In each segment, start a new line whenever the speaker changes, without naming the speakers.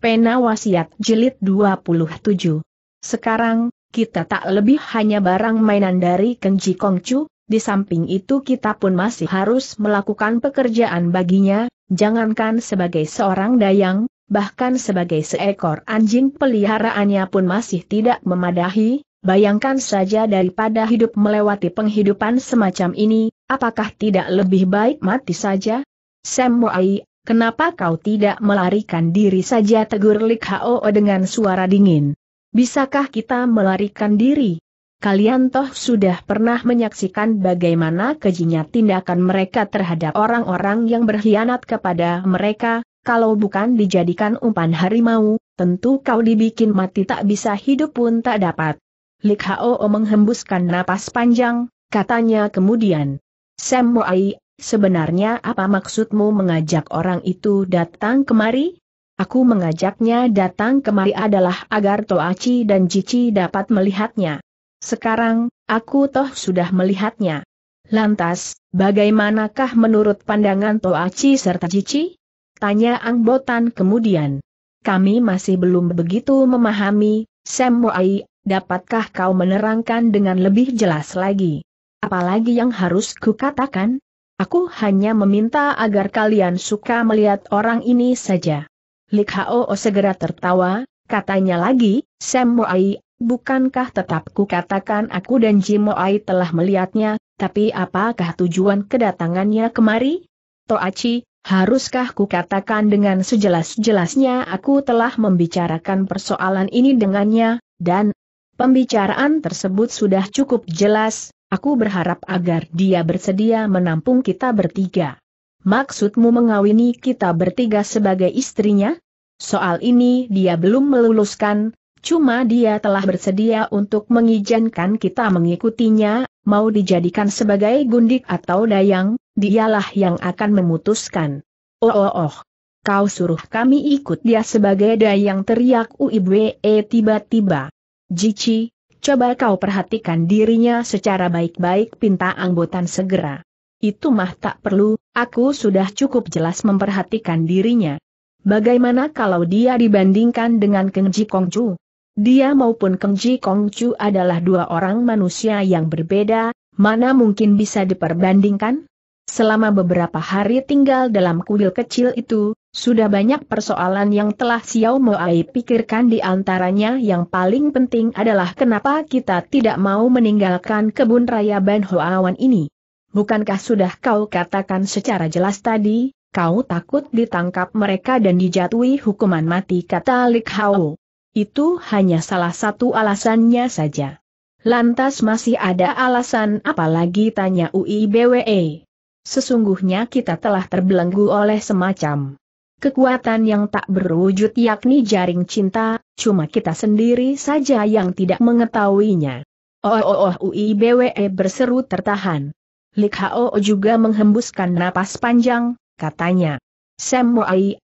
Pena Wasiat Jilid 27. Sekarang, kita tak lebih hanya barang mainan dari Kenji Kongcu, di samping itu kita pun masih harus melakukan pekerjaan baginya, jangankan sebagai seorang dayang, bahkan sebagai seekor anjing peliharaannya pun masih tidak memadahi, bayangkan saja daripada hidup melewati penghidupan semacam ini, apakah tidak lebih baik mati saja? Semuai. Kenapa kau tidak melarikan diri saja tegur Lik Hao dengan suara dingin? Bisakah kita melarikan diri? Kalian toh sudah pernah menyaksikan bagaimana kejinya tindakan mereka terhadap orang-orang yang berkhianat kepada mereka, kalau bukan dijadikan umpan harimau, tentu kau dibikin mati tak bisa hidup pun tak dapat. Lik Hao menghembuskan napas panjang, katanya kemudian. Sam Sebenarnya apa maksudmu mengajak orang itu datang kemari? Aku mengajaknya datang kemari adalah agar Toachi dan Cici dapat melihatnya. Sekarang, aku toh sudah melihatnya. Lantas, bagaimanakah menurut pandangan Toachi serta Cici? Tanya Angbotan kemudian. Kami masih belum begitu memahami, Semuai, dapatkah kau menerangkan dengan lebih jelas lagi? Apalagi yang harus kukatakan? Aku hanya meminta agar kalian suka melihat orang ini saja. Lik Hao segera tertawa, katanya lagi, Sam Moai, bukankah tetap kukatakan aku dan Jim Moai telah melihatnya, tapi apakah tujuan kedatangannya kemari? Toachi, haruskah kukatakan dengan sejelas-jelasnya aku telah membicarakan persoalan ini dengannya, dan pembicaraan tersebut sudah cukup jelas, Aku berharap agar dia bersedia menampung kita bertiga. Maksudmu mengawini kita bertiga sebagai istrinya? Soal ini dia belum meluluskan, cuma dia telah bersedia untuk mengizinkan kita mengikutinya, mau dijadikan sebagai gundik atau dayang, dialah yang akan memutuskan. Oh oh oh. Kau suruh kami ikut dia sebagai dayang teriak Uibwe tiba-tiba. Jici, Coba kau perhatikan dirinya secara baik-baik pinta anggotan segera. Itu mah tak perlu, aku sudah cukup jelas memperhatikan dirinya. Bagaimana kalau dia dibandingkan dengan Keng Ji Kongcu? Dia maupun Keng Ji Kongcu adalah dua orang manusia yang berbeda, mana mungkin bisa diperbandingkan? Selama beberapa hari tinggal dalam kuil kecil itu, sudah banyak persoalan yang telah Xiao Moai pikirkan di antaranya yang paling penting adalah kenapa kita tidak mau meninggalkan kebun raya Ban Hoawan ini. Bukankah sudah kau katakan secara jelas tadi, kau takut ditangkap mereka dan dijatuhi hukuman mati kata Lik Hao. Itu hanya salah satu alasannya saja. Lantas masih ada alasan Apalagi tanya UIBWE. Sesungguhnya kita telah terbelenggu oleh semacam kekuatan yang tak berwujud yakni jaring cinta, cuma kita sendiri saja yang tidak mengetahuinya. Oh oh oh UIBWE berseru tertahan. Lik juga menghembuskan napas panjang, katanya. Sam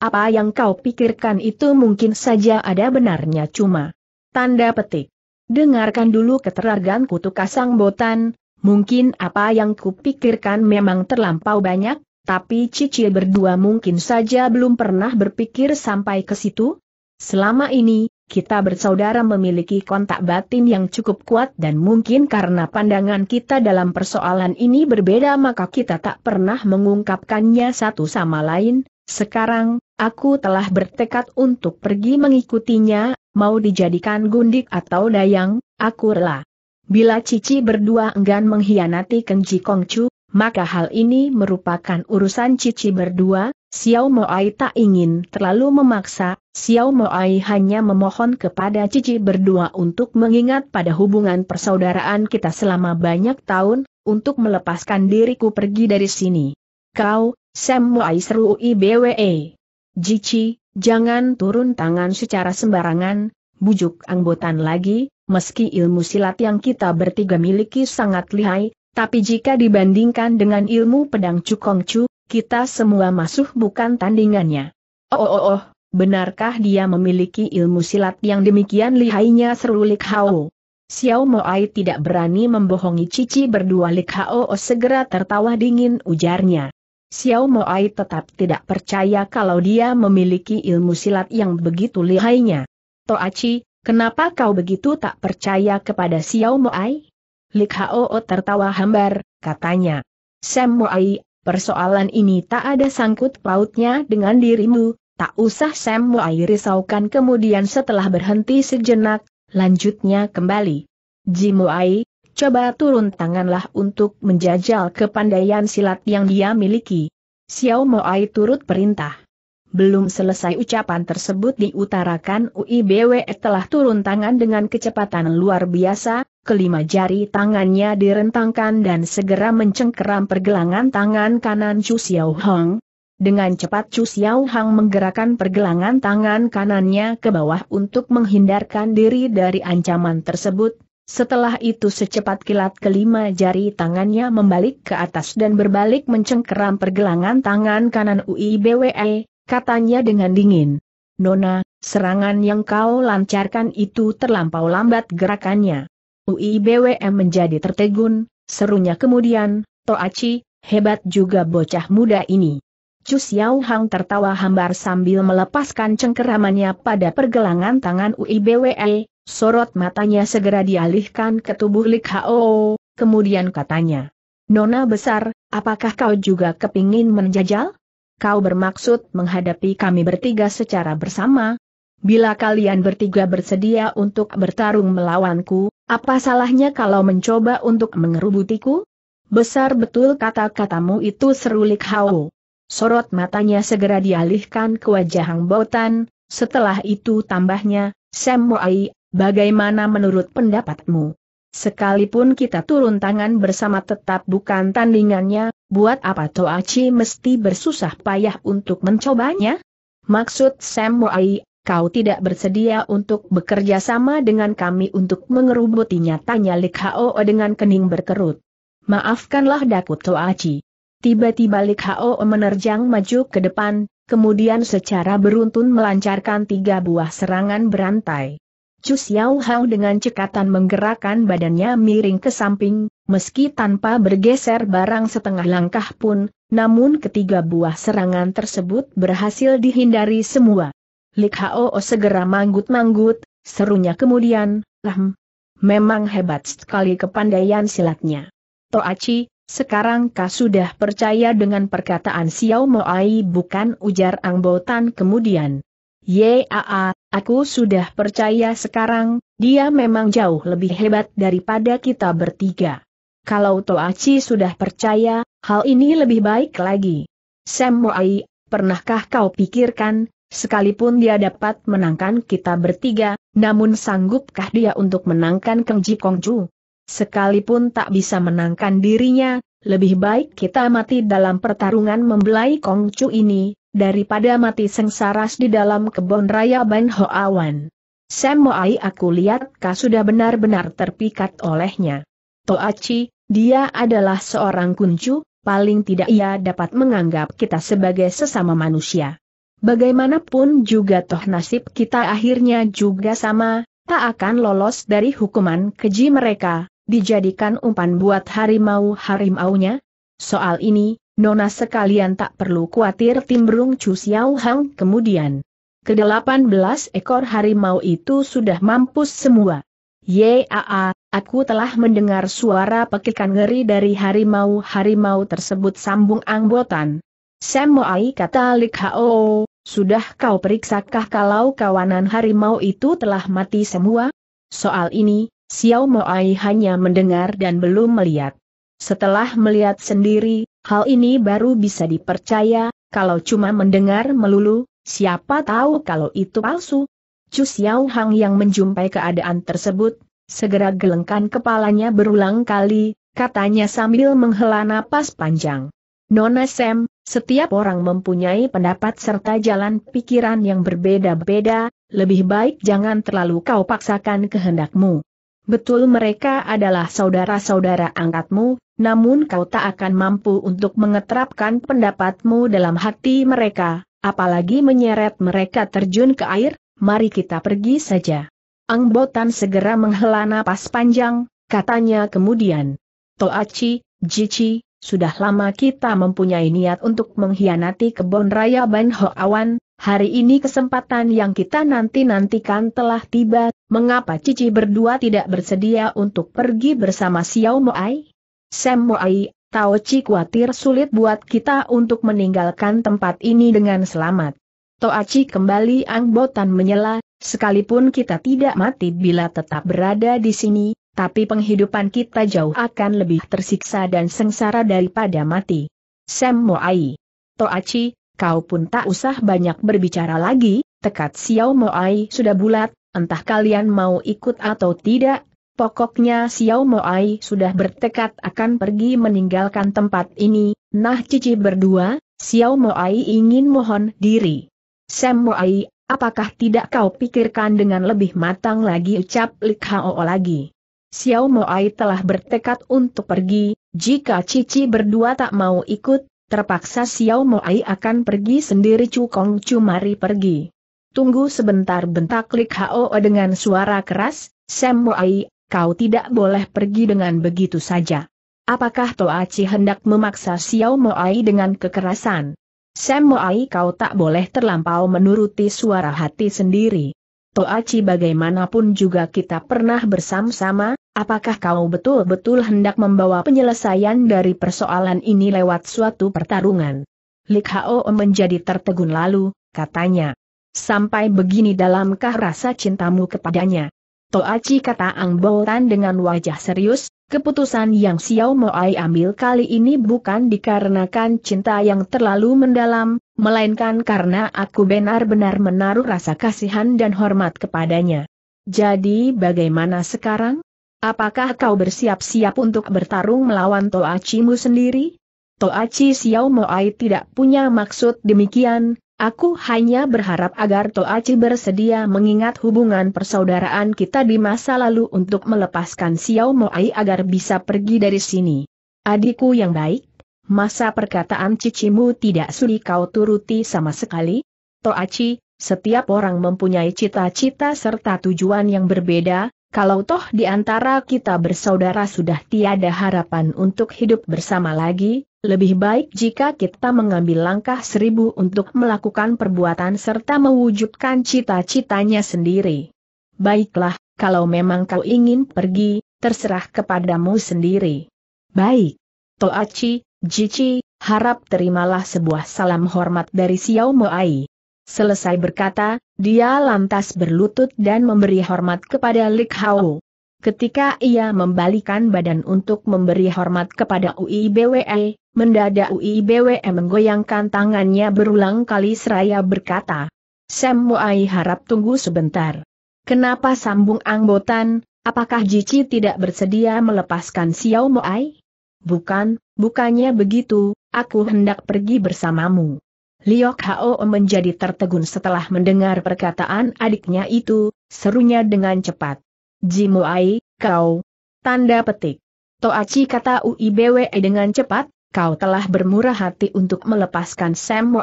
apa yang kau pikirkan itu mungkin saja ada benarnya cuma. Tanda petik. Dengarkan dulu keterarganku kutu kasang botan, mungkin apa yang kupikirkan memang terlampau banyak, tapi Cici berdua mungkin saja belum pernah berpikir sampai ke situ. Selama ini, kita bersaudara memiliki kontak batin yang cukup kuat dan mungkin karena pandangan kita dalam persoalan ini berbeda maka kita tak pernah mengungkapkannya satu sama lain. Sekarang, aku telah bertekad untuk pergi mengikutinya, mau dijadikan gundik atau dayang, aku rela. Bila Cici berdua enggan mengkhianati Kenji Kongcu, maka hal ini merupakan urusan Cici berdua, Xiao Moai tak ingin terlalu memaksa, Xiao Moai hanya memohon kepada Cici berdua untuk mengingat pada hubungan persaudaraan kita selama banyak tahun, untuk melepaskan diriku pergi dari sini. Kau, Sam Moai seru IBWE. Cici, jangan turun tangan secara sembarangan, bujuk anggotan lagi, meski ilmu silat yang kita bertiga miliki sangat lihai, tapi jika dibandingkan dengan ilmu pedang Cukong cu, kita semua masuk bukan tandingannya. Oh, oh, oh, benarkah dia memiliki ilmu silat yang demikian lihainya seru Lik Hao? Xiao Moai tidak berani membohongi Cici berdua Lik Hao oh, segera tertawa dingin ujarnya. Xiao Moai tetap tidak percaya kalau dia memiliki ilmu silat yang begitu lihainya. Toachi, kenapa kau begitu tak percaya kepada Xiao Moai? Lik Hao tertawa hambar, katanya. Sam Moai, persoalan ini tak ada sangkut pautnya dengan dirimu, tak usah Sam Moai risaukan kemudian setelah berhenti sejenak, lanjutnya kembali. Jimoai, coba turun tanganlah untuk menjajal kepandaian silat yang dia miliki. Xiao Moai turut perintah. Belum selesai ucapan tersebut diutarakan UIBW telah turun tangan dengan kecepatan luar biasa, kelima jari tangannya direntangkan dan segera mencengkeram pergelangan tangan kanan Chu Xiao Hong. Dengan cepat Chu Xiao Hang menggerakkan pergelangan tangan kanannya ke bawah untuk menghindarkan diri dari ancaman tersebut. Setelah itu secepat kilat kelima jari tangannya membalik ke atas dan berbalik mencengkeram pergelangan tangan kanan Ui Bwe, katanya dengan dingin. Nona, serangan yang kau lancarkan itu terlampau lambat gerakannya. UIBWM menjadi tertegun, serunya kemudian, Toachi, hebat juga bocah muda ini. Chu Xiao Hang tertawa hambar sambil melepaskan cengkeramannya pada pergelangan tangan UIBWE, sorot matanya segera dialihkan ke tubuh Lik Hao, kemudian katanya. Nona besar, apakah kau juga kepingin menjajal? Kau bermaksud menghadapi kami bertiga secara bersama? Bila kalian bertiga bersedia untuk bertarung melawanku, apa salahnya kalau mencoba untuk mengerubutiku? Besar betul kata-katamu itu Serulik Lik Hao. Sorot matanya segera dialihkan ke wajah Hang Botan, setelah itu tambahnya, Sam Moai, bagaimana menurut pendapatmu? Sekalipun kita turun tangan bersama tetap bukan tandingannya, buat apa Toachi mesti bersusah payah untuk mencobanya? Maksud Sam Moai, kau tidak bersedia untuk bekerja sama dengan kami untuk mengerubutinya? Tanya Lik Hao dengan kening berkerut. Maafkanlah Dakut Toachi. Tiba-tiba Lik Hao menerjang maju ke depan, kemudian secara beruntun melancarkan tiga buah serangan berantai. Chu Xiao Hao dengan cekatan menggerakkan badannya miring ke samping, meski tanpa bergeser barang setengah langkah pun, namun ketiga buah serangan tersebut berhasil dihindari semua. Lik segera manggut-manggut, serunya kemudian, lahm. Hmm, memang hebat sekali kepandaian silatnya. Toachi, sekarang kau sudah percaya dengan perkataan Xiao Moai bukan ujar Angbo Tan kemudian. Yaa, aku sudah percaya sekarang, dia memang jauh lebih hebat daripada kita bertiga. Kalau Toachi sudah percaya, hal ini lebih baik lagi. Sam Moai, pernahkah kau pikirkan, Sekalipun dia dapat menangkan kita bertiga, namun sanggupkah dia untuk menangkan Keng Ji Kong Chu? Sekalipun tak bisa menangkan dirinya, lebih baik kita mati dalam pertarungan membelai Kong Chu ini, daripada mati sengsaras di dalam kebun raya Ban Awan. Sam aku lihat kau sudah benar-benar terpikat olehnya. Toachi, dia adalah seorang kuncu, paling tidak ia dapat menganggap kita sebagai sesama manusia. Bagaimanapun juga toh nasib kita akhirnya juga sama, tak akan lolos dari hukuman keji mereka, dijadikan umpan buat harimau-harimaunya. Soal ini, Nona sekalian tak perlu khawatir timbrung Chu Xiao Hang kemudian. Kedelapan belas ekor harimau itu sudah mampus semua. Yaa, aku telah mendengar suara pekikan ngeri dari harimau-harimau tersebut sambung angbotan. Semoai kata Lik Hao, sudah kau periksakah kalau kawanan harimau itu telah mati semua? Soal ini, Xiao Moai hanya mendengar dan belum melihat. Setelah melihat sendiri, hal ini baru bisa dipercaya, kalau cuma mendengar melulu, siapa tahu kalau itu palsu. Chu Xiao Hang yang menjumpai keadaan tersebut, segera gelengkan kepalanya berulang kali, katanya sambil menghela napas panjang. Nona Sam, setiap orang mempunyai pendapat serta jalan pikiran yang berbeda-beda, lebih baik jangan terlalu kau paksakan kehendakmu. Betul mereka adalah saudara-saudara angkatmu, namun kau tak akan mampu untuk mengeterapkan pendapatmu dalam hati mereka, apalagi menyeret mereka terjun ke air, mari kita pergi saja. Angbotan segera menghela napas panjang, katanya kemudian. Toachi, Jici, sudah lama kita mempunyai niat untuk mengkhianati kebon raya Ban Ho Awan. hari ini kesempatan yang kita nanti-nantikan telah tiba, mengapa Cici berdua tidak bersedia untuk pergi bersama Xiao Mo Moai? Sam Ai, Tao Chi khawatir sulit buat kita untuk meninggalkan tempat ini dengan selamat. Chi kembali angbotan menyela, sekalipun kita tidak mati bila tetap berada di sini, tapi penghidupan kita jauh akan lebih tersiksa dan sengsara daripada mati. Sam Moai. Toachi, kau pun tak usah banyak berbicara lagi, tekad Xiao Moai sudah bulat, entah kalian mau ikut atau tidak, pokoknya Xiao Moai sudah bertekad akan pergi meninggalkan tempat ini, nah cici berdua, Xiao Moai ingin mohon diri. Sam Moai, apakah tidak kau pikirkan dengan lebih matang lagi ucap Lik Hao lagi? Xiao Moai telah bertekad untuk pergi, jika Cici berdua tak mau ikut, terpaksa Xiao Moai akan pergi sendiri Cukong Cumari pergi. Tunggu sebentar bentak Lik Hao dengan suara keras, Sam Moai, kau tidak boleh pergi dengan begitu saja. Apakah Toa Ci hendak memaksa Xiao Moai dengan kekerasan? Sam Moai kau tak boleh terlampau menuruti suara hati sendiri. Toaci bagaimanapun juga kita pernah bersama-sama, apakah kau betul-betul hendak membawa penyelesaian dari persoalan ini lewat suatu pertarungan? Lik Hao menjadi tertegun lalu, katanya. Sampai begini dalamkah rasa cintamu kepadanya? Toaci kata Ang Botan dengan wajah serius, keputusan yang Xiao Moai ambil kali ini bukan dikarenakan cinta yang terlalu mendalam, melainkan karena aku benar-benar menaruh rasa kasihan dan hormat kepadanya. Jadi bagaimana sekarang? Apakah kau bersiap-siap untuk bertarung melawan Toachimu sendiri? Toachi Moai tidak punya maksud demikian, aku hanya berharap agar Toachi bersedia mengingat hubungan persaudaraan kita di masa lalu untuk melepaskan Xiao Moai agar bisa pergi dari sini. Adikku yang baik, masa perkataan cicimu tidak sulit kau turuti sama sekali? Toaci, setiap orang mempunyai cita-cita serta tujuan yang berbeda, kalau toh di antara kita bersaudara sudah tiada harapan untuk hidup bersama lagi, lebih baik jika kita mengambil langkah seribu untuk melakukan perbuatan serta mewujudkan cita-citanya sendiri. Baiklah, kalau memang kau ingin pergi, terserah kepadamu sendiri. Baik. Toachi, Jici, harap terimalah sebuah salam hormat dari Xiao Ai. Selesai berkata, dia lantas berlutut dan memberi hormat kepada Li Hao. Ketika ia membalikan badan untuk memberi hormat kepada Ui UIBWE, mendadak Ui UIBWE menggoyangkan tangannya berulang kali seraya berkata, Sam Moai harap tunggu sebentar. Kenapa sambung anggotan, apakah Jici tidak bersedia melepaskan Xiao Ai? Bukan, bukannya begitu, aku hendak pergi bersamamu. Liok Hao menjadi tertegun setelah mendengar perkataan adiknya itu, serunya dengan cepat. Jimuai, kau. Tanda petik. Toachi kata UIBWE dengan cepat, kau telah bermurah hati untuk melepaskan Sam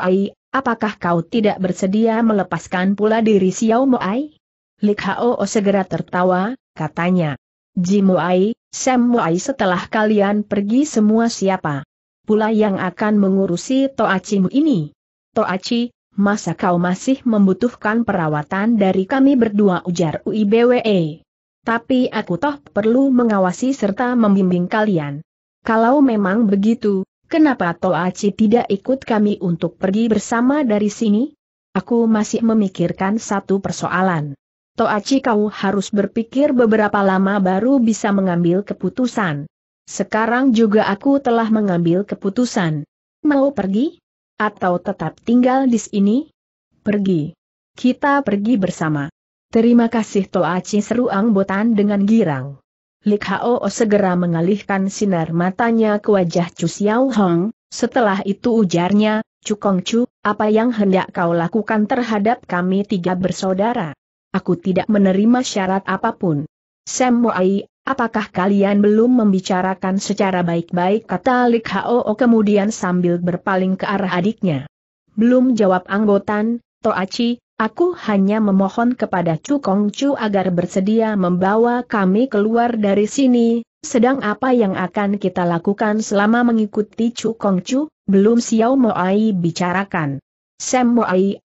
apakah kau tidak bersedia melepaskan pula diri Xiao Moai? Lik Hao segera tertawa, katanya. Jimuai, semua setelah kalian pergi semua siapa? Pula yang akan mengurusi Toacimu ini? Toaci, masa kau masih membutuhkan perawatan dari kami berdua ujar UIBWE. Tapi aku toh perlu mengawasi serta membimbing kalian. Kalau memang begitu, kenapa Toaci tidak ikut kami untuk pergi bersama dari sini? Aku masih memikirkan satu persoalan. Toaci kau harus berpikir beberapa lama baru bisa mengambil keputusan. Sekarang juga aku telah mengambil keputusan. Mau pergi? Atau tetap tinggal di sini? Pergi. Kita pergi bersama. Terima kasih Toaci seru angbotan dengan girang. Lik Hao segera mengalihkan sinar matanya ke wajah Chu Xiao Hong, setelah itu ujarnya, Chu Kong Chu, apa yang hendak kau lakukan terhadap kami tiga bersaudara? Aku tidak menerima syarat apapun. Semuai, apakah kalian belum membicarakan secara baik-baik kata Lik Hao kemudian sambil berpaling ke arah adiknya. Belum jawab anggotan, Toachi, aku hanya memohon kepada Chu Kong Chu agar bersedia membawa kami keluar dari sini, sedang apa yang akan kita lakukan selama mengikuti Chu Kong Chu, belum Xiao Moai bicarakan. Sam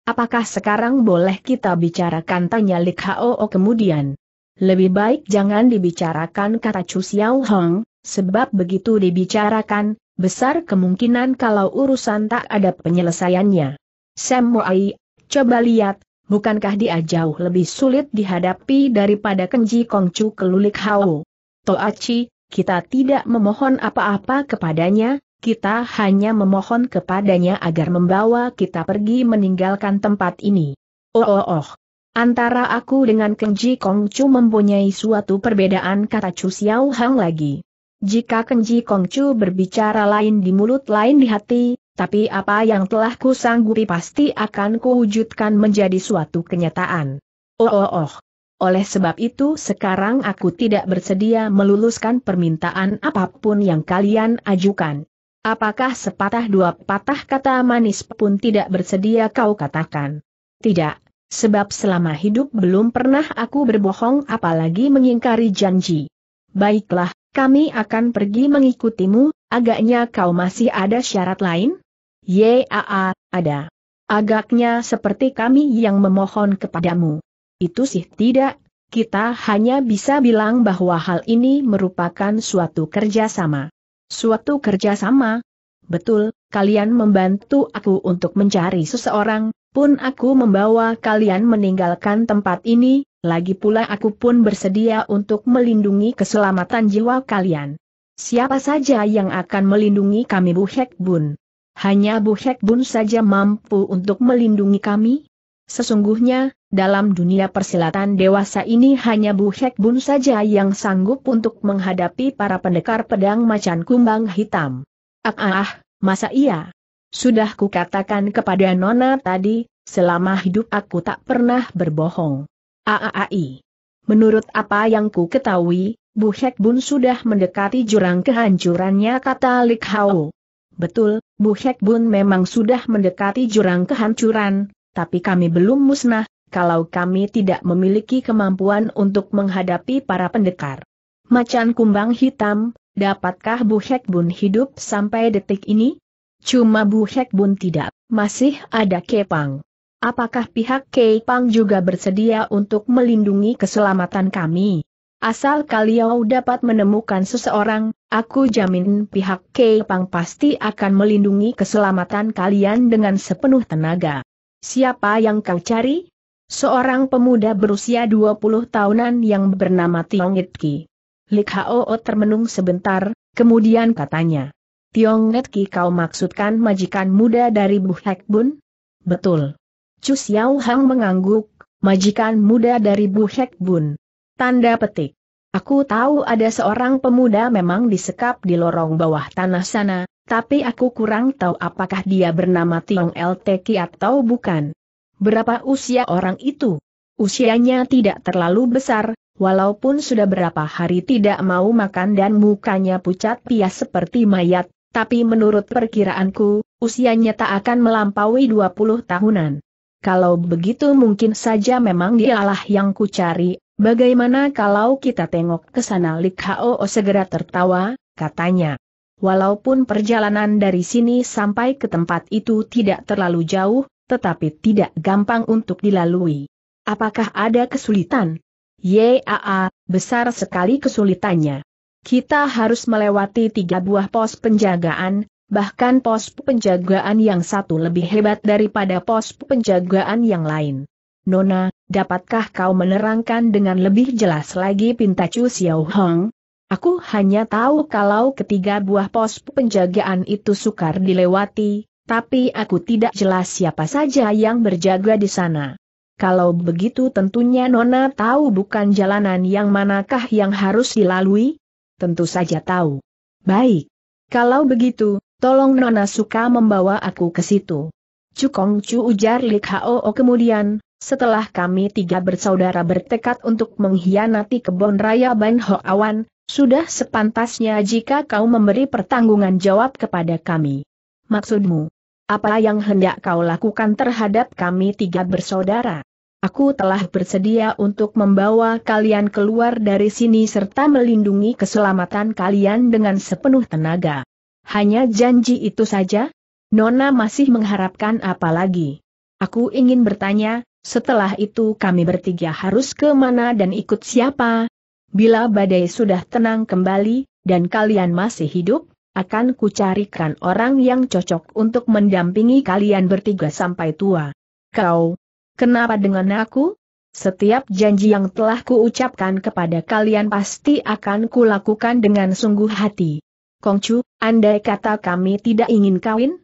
Apakah sekarang boleh kita bicarakan tanya Lik Hao oh, kemudian? Lebih baik jangan dibicarakan kata Chu Xiao Hong, sebab begitu dibicarakan, besar kemungkinan kalau urusan tak ada penyelesaiannya. Sam Moai, coba lihat, bukankah dia jauh lebih sulit dihadapi daripada Kenji Kongcu kelulik Hao? Toachi, kita tidak memohon apa-apa kepadanya, kita hanya memohon kepadanya agar membawa kita pergi meninggalkan tempat ini. Oh oh oh. Antara aku dengan Kenji Ji Kong Chu mempunyai suatu perbedaan kata Chu Xiao Hang lagi. Jika Kenji Ji Kong Chu berbicara lain di mulut lain di hati, tapi apa yang telah kusanggupi pasti akan kuwujudkan menjadi suatu kenyataan. Oh oh oh. Oleh sebab itu sekarang aku tidak bersedia meluluskan permintaan apapun yang kalian ajukan. Apakah sepatah dua patah kata manis pun tidak bersedia kau katakan? Tidak, sebab selama hidup belum pernah aku berbohong apalagi mengingkari janji. Baiklah, kami akan pergi mengikutimu, agaknya kau masih ada syarat lain? Yaa, ada. Agaknya seperti kami yang memohon kepadamu. Itu sih tidak, kita hanya bisa bilang bahwa hal ini merupakan suatu kerjasama. Suatu kerjasama? Betul, kalian membantu aku untuk mencari seseorang, pun aku membawa kalian meninggalkan tempat ini, lagi pula aku pun bersedia untuk melindungi keselamatan jiwa kalian. Siapa saja yang akan melindungi kami Bu Hek Bun? Hanya Bu Hek Bun saja mampu untuk melindungi kami? Sesungguhnya, dalam dunia persilatan dewasa ini hanya Bu Hek Bun saja yang sanggup untuk menghadapi para pendekar pedang macan kumbang hitam. Ah, ah, ah masa iya? Sudah kukatakan kepada Nona tadi, selama hidup aku tak pernah berbohong. Aaai. Ah, ah, ah, Menurut apa yang ku ketahui, Bu Hek Bun sudah mendekati jurang kehancurannya kata Lik Hao. Betul, Bu Hek Bun memang sudah mendekati jurang kehancuran, tapi kami belum musnah, kalau kami tidak memiliki kemampuan untuk menghadapi para pendekar. Macan kumbang hitam, dapatkah Bu Hek Bun hidup sampai detik ini? Cuma Bu Hek Bun tidak, masih ada Kepang. Apakah pihak Kepang juga bersedia untuk melindungi keselamatan kami? Asal kalian dapat menemukan seseorang, aku jamin pihak Kepang pasti akan melindungi keselamatan kalian dengan sepenuh tenaga siapa yang kau cari? Seorang pemuda berusia 20 tahunan yang bernama Tiong Itki. Lik Hao termenung sebentar, kemudian katanya. Tiong Itki kau maksudkan majikan muda dari Bu Hek Bun? Betul. Chu Xiao Hang mengangguk, majikan muda dari Bu Hek Bun. Tanda petik. Aku tahu ada seorang pemuda memang disekap di lorong bawah tanah sana, tapi aku kurang tahu apakah dia bernama Tiong LTK atau bukan. Berapa usia orang itu? Usianya tidak terlalu besar, walaupun sudah berapa hari tidak mau makan dan mukanya pucat pias seperti mayat, tapi menurut perkiraanku, usianya tak akan melampaui 20 tahunan. Kalau begitu mungkin saja memang dialah yang kucari, Bagaimana kalau kita tengok ke sana Lik Hao segera tertawa, katanya. Walaupun perjalanan dari sini sampai ke tempat itu tidak terlalu jauh, tetapi tidak gampang untuk dilalui. Apakah ada kesulitan? Yaa, besar sekali kesulitannya. Kita harus melewati tiga buah pos penjagaan, bahkan pos penjagaan yang satu lebih hebat daripada pos penjagaan yang lain. Nona, Dapatkah kau menerangkan dengan lebih jelas lagi pinta Chu Xiao Hong? Aku hanya tahu kalau ketiga buah pos penjagaan itu sukar dilewati, tapi aku tidak jelas siapa saja yang berjaga di sana. Kalau begitu tentunya Nona tahu bukan jalanan yang manakah yang harus dilalui? Tentu saja tahu. Baik. Kalau begitu, tolong Nona suka membawa aku ke situ. Cukong Chu ujar Lik O oh, kemudian, setelah kami tiga bersaudara bertekad untuk mengkhianati kebon raya Ban Ho Awan, sudah sepantasnya jika kau memberi pertanggungan jawab kepada kami. Maksudmu, apa yang hendak kau lakukan terhadap kami tiga bersaudara? Aku telah bersedia untuk membawa kalian keluar dari sini serta melindungi keselamatan kalian dengan sepenuh tenaga. Hanya janji itu saja, Nona masih mengharapkan apa lagi? Aku ingin bertanya, setelah itu kami bertiga harus ke mana dan ikut siapa? Bila badai sudah tenang kembali, dan kalian masih hidup, akan kucarikan orang yang cocok untuk mendampingi kalian bertiga sampai tua. Kau, kenapa dengan aku? Setiap janji yang telah kuucapkan kepada kalian pasti akan kulakukan dengan sungguh hati. Kongcu, andai kata kami tidak ingin kawin,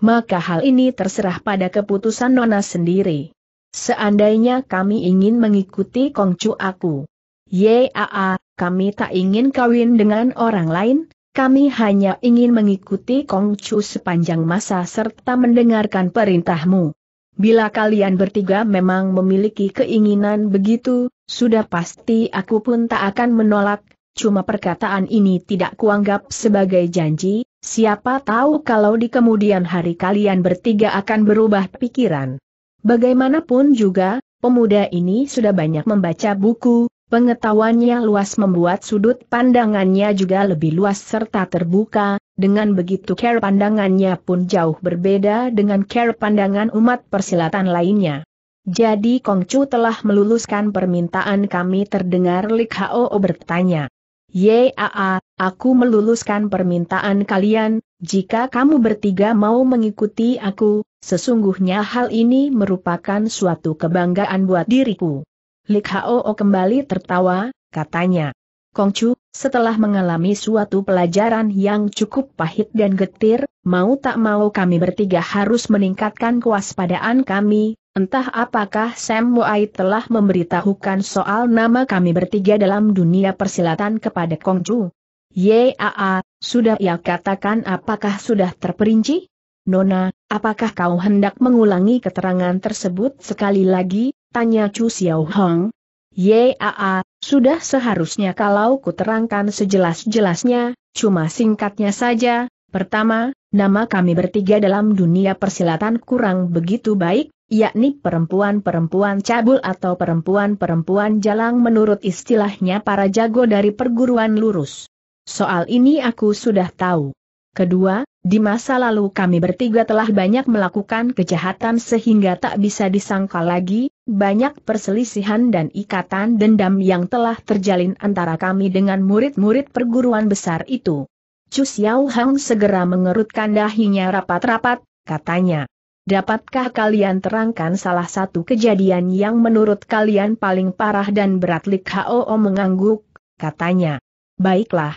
maka hal ini terserah pada keputusan Nona sendiri. Seandainya kami ingin mengikuti Kongcu aku. Yaa, kami tak ingin kawin dengan orang lain, kami hanya ingin mengikuti Kongcu sepanjang masa serta mendengarkan perintahmu. Bila kalian bertiga memang memiliki keinginan begitu, sudah pasti aku pun tak akan menolak, cuma perkataan ini tidak kuanggap sebagai janji, Siapa tahu kalau di kemudian hari kalian bertiga akan berubah pikiran. Bagaimanapun juga, pemuda ini sudah banyak membaca buku, pengetahuannya luas membuat sudut pandangannya juga lebih luas serta terbuka, dengan begitu care pandangannya pun jauh berbeda dengan care pandangan umat persilatan lainnya. Jadi Kongcu telah meluluskan permintaan kami terdengar Lik Hao bertanya. Yaa, aku meluluskan permintaan kalian, jika kamu bertiga mau mengikuti aku, sesungguhnya hal ini merupakan suatu kebanggaan buat diriku. Lik Hao kembali tertawa, katanya. Kongcu, setelah mengalami suatu pelajaran yang cukup pahit dan getir, mau tak mau kami bertiga harus meningkatkan kewaspadaan kami, Entah apakah Sam Wai telah memberitahukan soal nama kami bertiga dalam dunia persilatan kepada Kong Chu. Yaa, sudah ia katakan apakah sudah terperinci? Nona, apakah kau hendak mengulangi keterangan tersebut sekali lagi? Tanya Chu Xiao Hong. Yaa, sudah seharusnya kalau kuterangkan sejelas-jelasnya, cuma singkatnya saja. Pertama, nama kami bertiga dalam dunia persilatan kurang begitu baik, yakni perempuan-perempuan cabul atau perempuan-perempuan jalang menurut istilahnya para jago dari perguruan lurus. Soal ini aku sudah tahu. Kedua, di masa lalu kami bertiga telah banyak melakukan kejahatan sehingga tak bisa disangka lagi, banyak perselisihan dan ikatan dendam yang telah terjalin antara kami dengan murid-murid perguruan besar itu. Chu Xiao Hang segera mengerutkan dahinya rapat-rapat, katanya. Dapatkah kalian terangkan salah satu kejadian yang menurut kalian paling parah dan berat Lik mengangguk, katanya. Baiklah.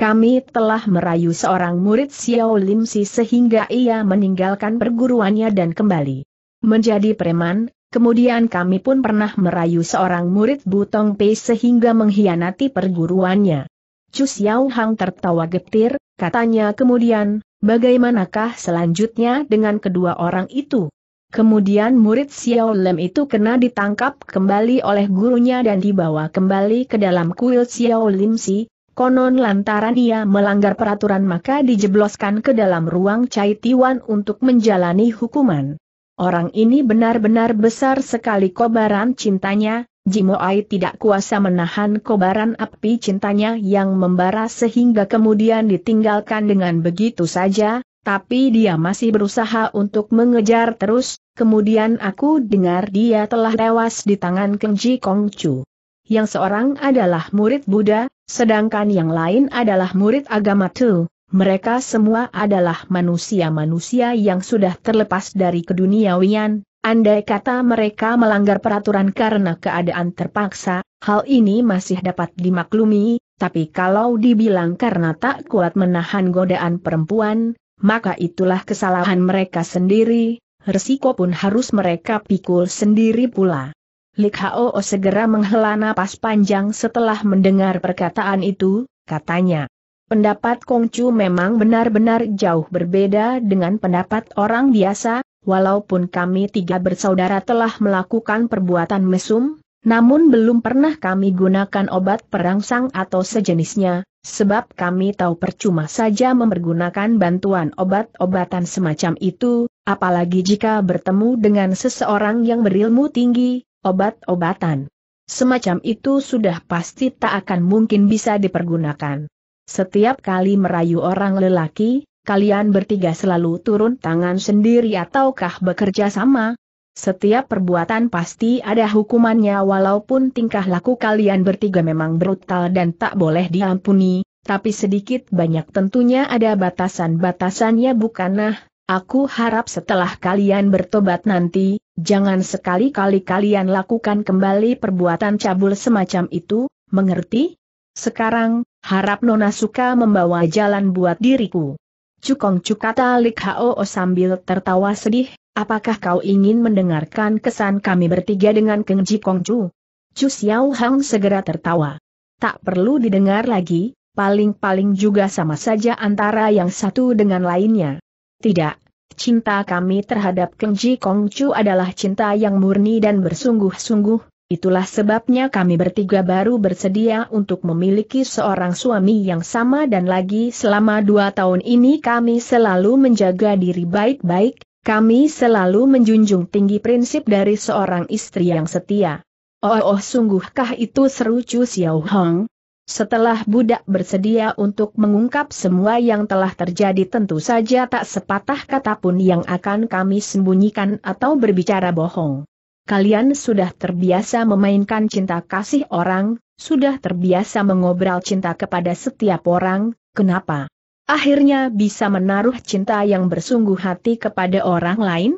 Kami telah merayu seorang murid Xiao Lim Si sehingga ia meninggalkan perguruannya dan kembali menjadi preman, kemudian kami pun pernah merayu seorang murid Butong Pei sehingga mengkhianati perguruannya. Chu Xiao Hang tertawa getir, Katanya kemudian, bagaimanakah selanjutnya dengan kedua orang itu? Kemudian murid Xiao Lem itu kena ditangkap kembali oleh gurunya dan dibawa kembali ke dalam kuil Xiao Lim Si, konon lantaran ia melanggar peraturan maka dijebloskan ke dalam ruang Cai Tiwan untuk menjalani hukuman. Orang ini benar-benar besar sekali kobaran cintanya, Jimoai tidak kuasa menahan kobaran api cintanya yang membara sehingga kemudian ditinggalkan dengan begitu saja, tapi dia masih berusaha untuk mengejar terus, kemudian aku dengar dia telah tewas di tangan Kenji Kongcu. Yang seorang adalah murid Buddha, sedangkan yang lain adalah murid agama Tu. Mereka semua adalah manusia-manusia yang sudah terlepas dari keduniawian, Andai kata mereka melanggar peraturan karena keadaan terpaksa, hal ini masih dapat dimaklumi, tapi kalau dibilang karena tak kuat menahan godaan perempuan, maka itulah kesalahan mereka sendiri, resiko pun harus mereka pikul sendiri pula. Lik Hao segera menghela napas panjang setelah mendengar perkataan itu, katanya. Pendapat Kongcu memang benar-benar jauh berbeda dengan pendapat orang biasa, walaupun kami tiga bersaudara telah melakukan perbuatan mesum, namun belum pernah kami gunakan obat perangsang atau sejenisnya, sebab kami tahu percuma saja mempergunakan bantuan obat-obatan semacam itu, apalagi jika bertemu dengan seseorang yang berilmu tinggi, obat-obatan. Semacam itu sudah pasti tak akan mungkin bisa dipergunakan. Setiap kali merayu orang lelaki, kalian bertiga selalu turun tangan sendiri ataukah bekerja sama? Setiap perbuatan pasti ada hukumannya walaupun tingkah laku kalian bertiga memang brutal dan tak boleh diampuni, tapi sedikit banyak tentunya ada batasan-batasannya bukan nah, aku harap setelah kalian bertobat nanti, jangan sekali-kali kalian lakukan kembali perbuatan cabul semacam itu, mengerti? Sekarang, harap Nona suka membawa jalan buat diriku. Cukong cukata Lik Hao sambil tertawa sedih, apakah kau ingin mendengarkan kesan kami bertiga dengan Keng Ji Kong Chu? Chu Xiao Hang segera tertawa. Tak perlu didengar lagi, paling-paling juga sama saja antara yang satu dengan lainnya. Tidak, cinta kami terhadap Keng Ji Kong Chu adalah cinta yang murni dan bersungguh-sungguh, Itulah sebabnya kami bertiga baru bersedia untuk memiliki seorang suami yang sama dan lagi selama dua tahun ini kami selalu menjaga diri baik-baik, kami selalu menjunjung tinggi prinsip dari seorang istri yang setia. Oh, oh sungguhkah itu seru Chu Xiao Hong? Setelah budak bersedia untuk mengungkap semua yang telah terjadi tentu saja tak sepatah kata pun yang akan kami sembunyikan atau berbicara bohong kalian sudah terbiasa memainkan cinta kasih orang, sudah terbiasa mengobral cinta kepada setiap orang, kenapa? Akhirnya bisa menaruh cinta yang bersungguh hati kepada orang lain?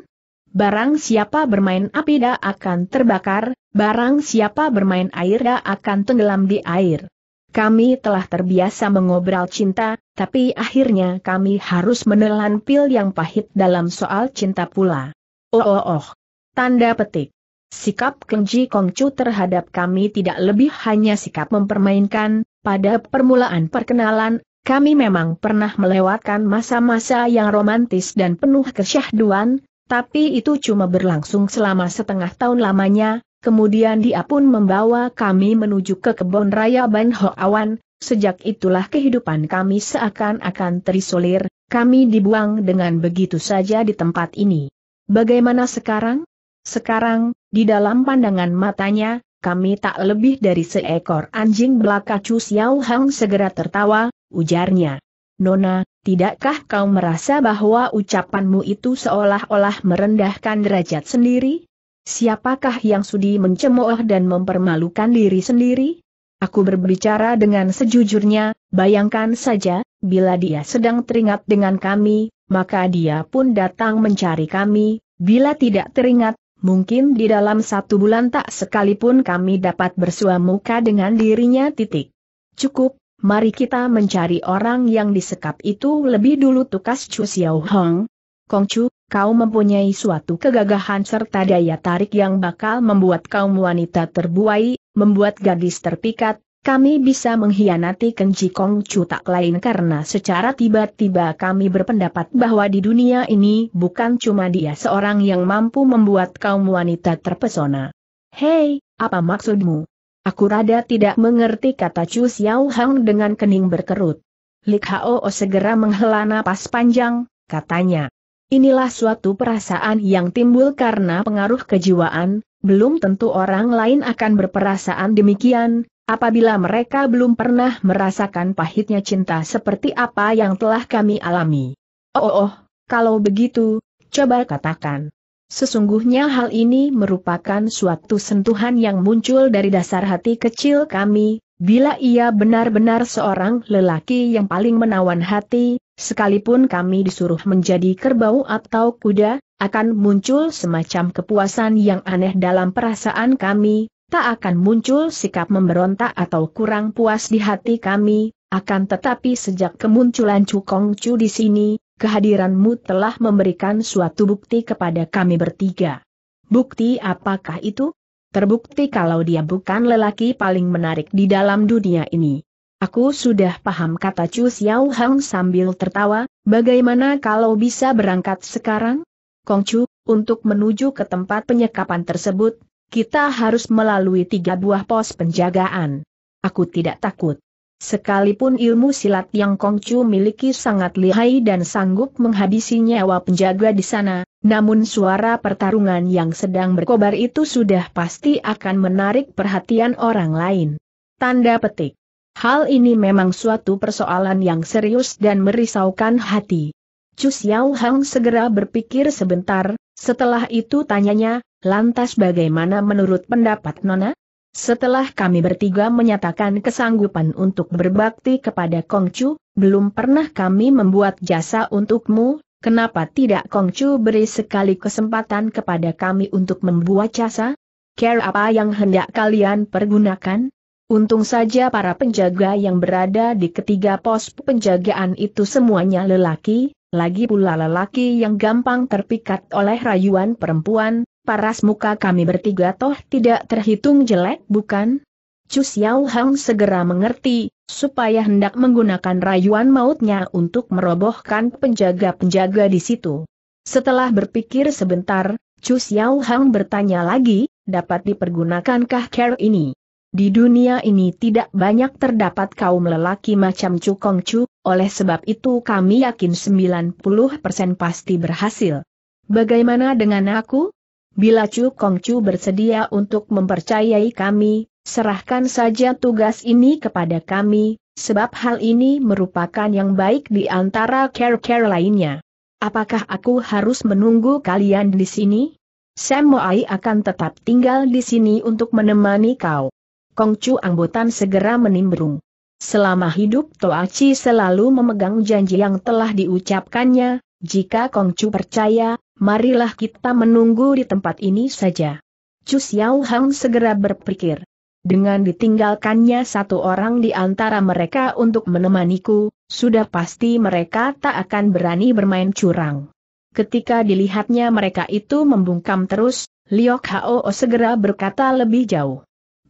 Barang siapa bermain api da akan terbakar, barang siapa bermain air da akan tenggelam di air. Kami telah terbiasa mengobral cinta, tapi akhirnya kami harus menelan pil yang pahit dalam soal cinta pula. Oh oh oh. Tanda petik. Sikap Kengji Kongcu terhadap kami tidak lebih hanya sikap mempermainkan, pada permulaan perkenalan, kami memang pernah melewatkan masa-masa yang romantis dan penuh kesyahduan, tapi itu cuma berlangsung selama setengah tahun lamanya, kemudian dia pun membawa kami menuju ke kebun raya Ban Ho Awan. sejak itulah kehidupan kami seakan-akan terisolir, kami dibuang dengan begitu saja di tempat ini. Bagaimana sekarang? Sekarang, di dalam pandangan matanya, kami tak lebih dari seekor anjing belaka Chu Xiao Hang segera tertawa, ujarnya. Nona, tidakkah kau merasa bahwa ucapanmu itu seolah-olah merendahkan derajat sendiri? Siapakah yang sudi mencemooh dan mempermalukan diri sendiri? Aku berbicara dengan sejujurnya, bayangkan saja, bila dia sedang teringat dengan kami, maka dia pun datang mencari kami, bila tidak teringat, mungkin di dalam satu bulan tak sekalipun kami dapat bersua muka dengan dirinya titik. Cukup, mari kita mencari orang yang disekap itu lebih dulu tukas Chu Xiao Hong. Chu, kau mempunyai suatu kegagahan serta daya tarik yang bakal membuat kaum wanita terbuai, membuat gadis terpikat, kami bisa mengkhianati Kenji Kong Chu tak lain karena secara tiba-tiba kami berpendapat bahwa di dunia ini bukan cuma dia seorang yang mampu membuat kaum wanita terpesona. Hei, apa maksudmu? Aku rada tidak mengerti kata Chu Xiao Hang dengan kening berkerut. Lik Hao segera menghela napas panjang, katanya. Inilah suatu perasaan yang timbul karena pengaruh kejiwaan, belum tentu orang lain akan berperasaan demikian, Apabila mereka belum pernah merasakan pahitnya cinta seperti apa yang telah kami alami. Oh, oh, oh, kalau begitu, coba katakan. Sesungguhnya hal ini merupakan suatu sentuhan yang muncul dari dasar hati kecil kami, bila ia benar-benar seorang lelaki yang paling menawan hati, sekalipun kami disuruh menjadi kerbau atau kuda, akan muncul semacam kepuasan yang aneh dalam perasaan kami, tak akan muncul sikap memberontak atau kurang puas di hati kami, akan tetapi sejak kemunculan Cukong Chu di sini, kehadiranmu telah memberikan suatu bukti kepada kami bertiga. Bukti apakah itu? Terbukti kalau dia bukan lelaki paling menarik di dalam dunia ini. Aku sudah paham kata Chu Xiao Hang sambil tertawa, bagaimana kalau bisa berangkat sekarang? Kong Chu, untuk menuju ke tempat penyekapan tersebut, kita harus melalui tiga buah pos penjagaan. Aku tidak takut. Sekalipun ilmu silat yang Kongcu miliki sangat lihai dan sanggup menghabisi nyawa penjaga di sana, namun suara pertarungan yang sedang berkobar itu sudah pasti akan menarik perhatian orang lain. Tanda petik. Hal ini memang suatu persoalan yang serius dan merisaukan hati. Chu Xiaohang segera berpikir sebentar, setelah itu tanyanya, Lantas bagaimana menurut pendapat Nona? Setelah kami bertiga menyatakan kesanggupan untuk berbakti kepada Kongcu, belum pernah kami membuat jasa untukmu, kenapa tidak Kongcu beri sekali kesempatan kepada kami untuk membuat jasa? Care apa yang hendak kalian pergunakan? Untung saja para penjaga yang berada di ketiga pos penjagaan itu semuanya lelaki, lagi pula lelaki yang gampang terpikat oleh rayuan perempuan, paras muka kami bertiga toh tidak terhitung jelek bukan? Chu Xiao Hang segera mengerti, supaya hendak menggunakan rayuan mautnya untuk merobohkan penjaga-penjaga di situ. Setelah berpikir sebentar, Chu Xiao Hang bertanya lagi, dapat dipergunakankah care ini? Di dunia ini tidak banyak terdapat kaum lelaki macam Chu Kong Chu, oleh sebab itu kami yakin 90% pasti berhasil. Bagaimana dengan aku? Bila Chu Kong Chu bersedia untuk mempercayai kami, serahkan saja tugas ini kepada kami, sebab hal ini merupakan yang baik di antara care-care lainnya. Apakah aku harus menunggu kalian di sini? Sam Moai akan tetap tinggal di sini untuk menemani kau. Kong Chu anggotan segera menimbrung. Selama hidup Toachi selalu memegang janji yang telah diucapkannya, jika Kong Chu percaya, marilah kita menunggu di tempat ini saja. Chu Xiaohang segera berpikir. Dengan ditinggalkannya satu orang di antara mereka untuk menemaniku, sudah pasti mereka tak akan berani bermain curang. Ketika dilihatnya mereka itu membungkam terus, Liok Hao segera berkata lebih jauh.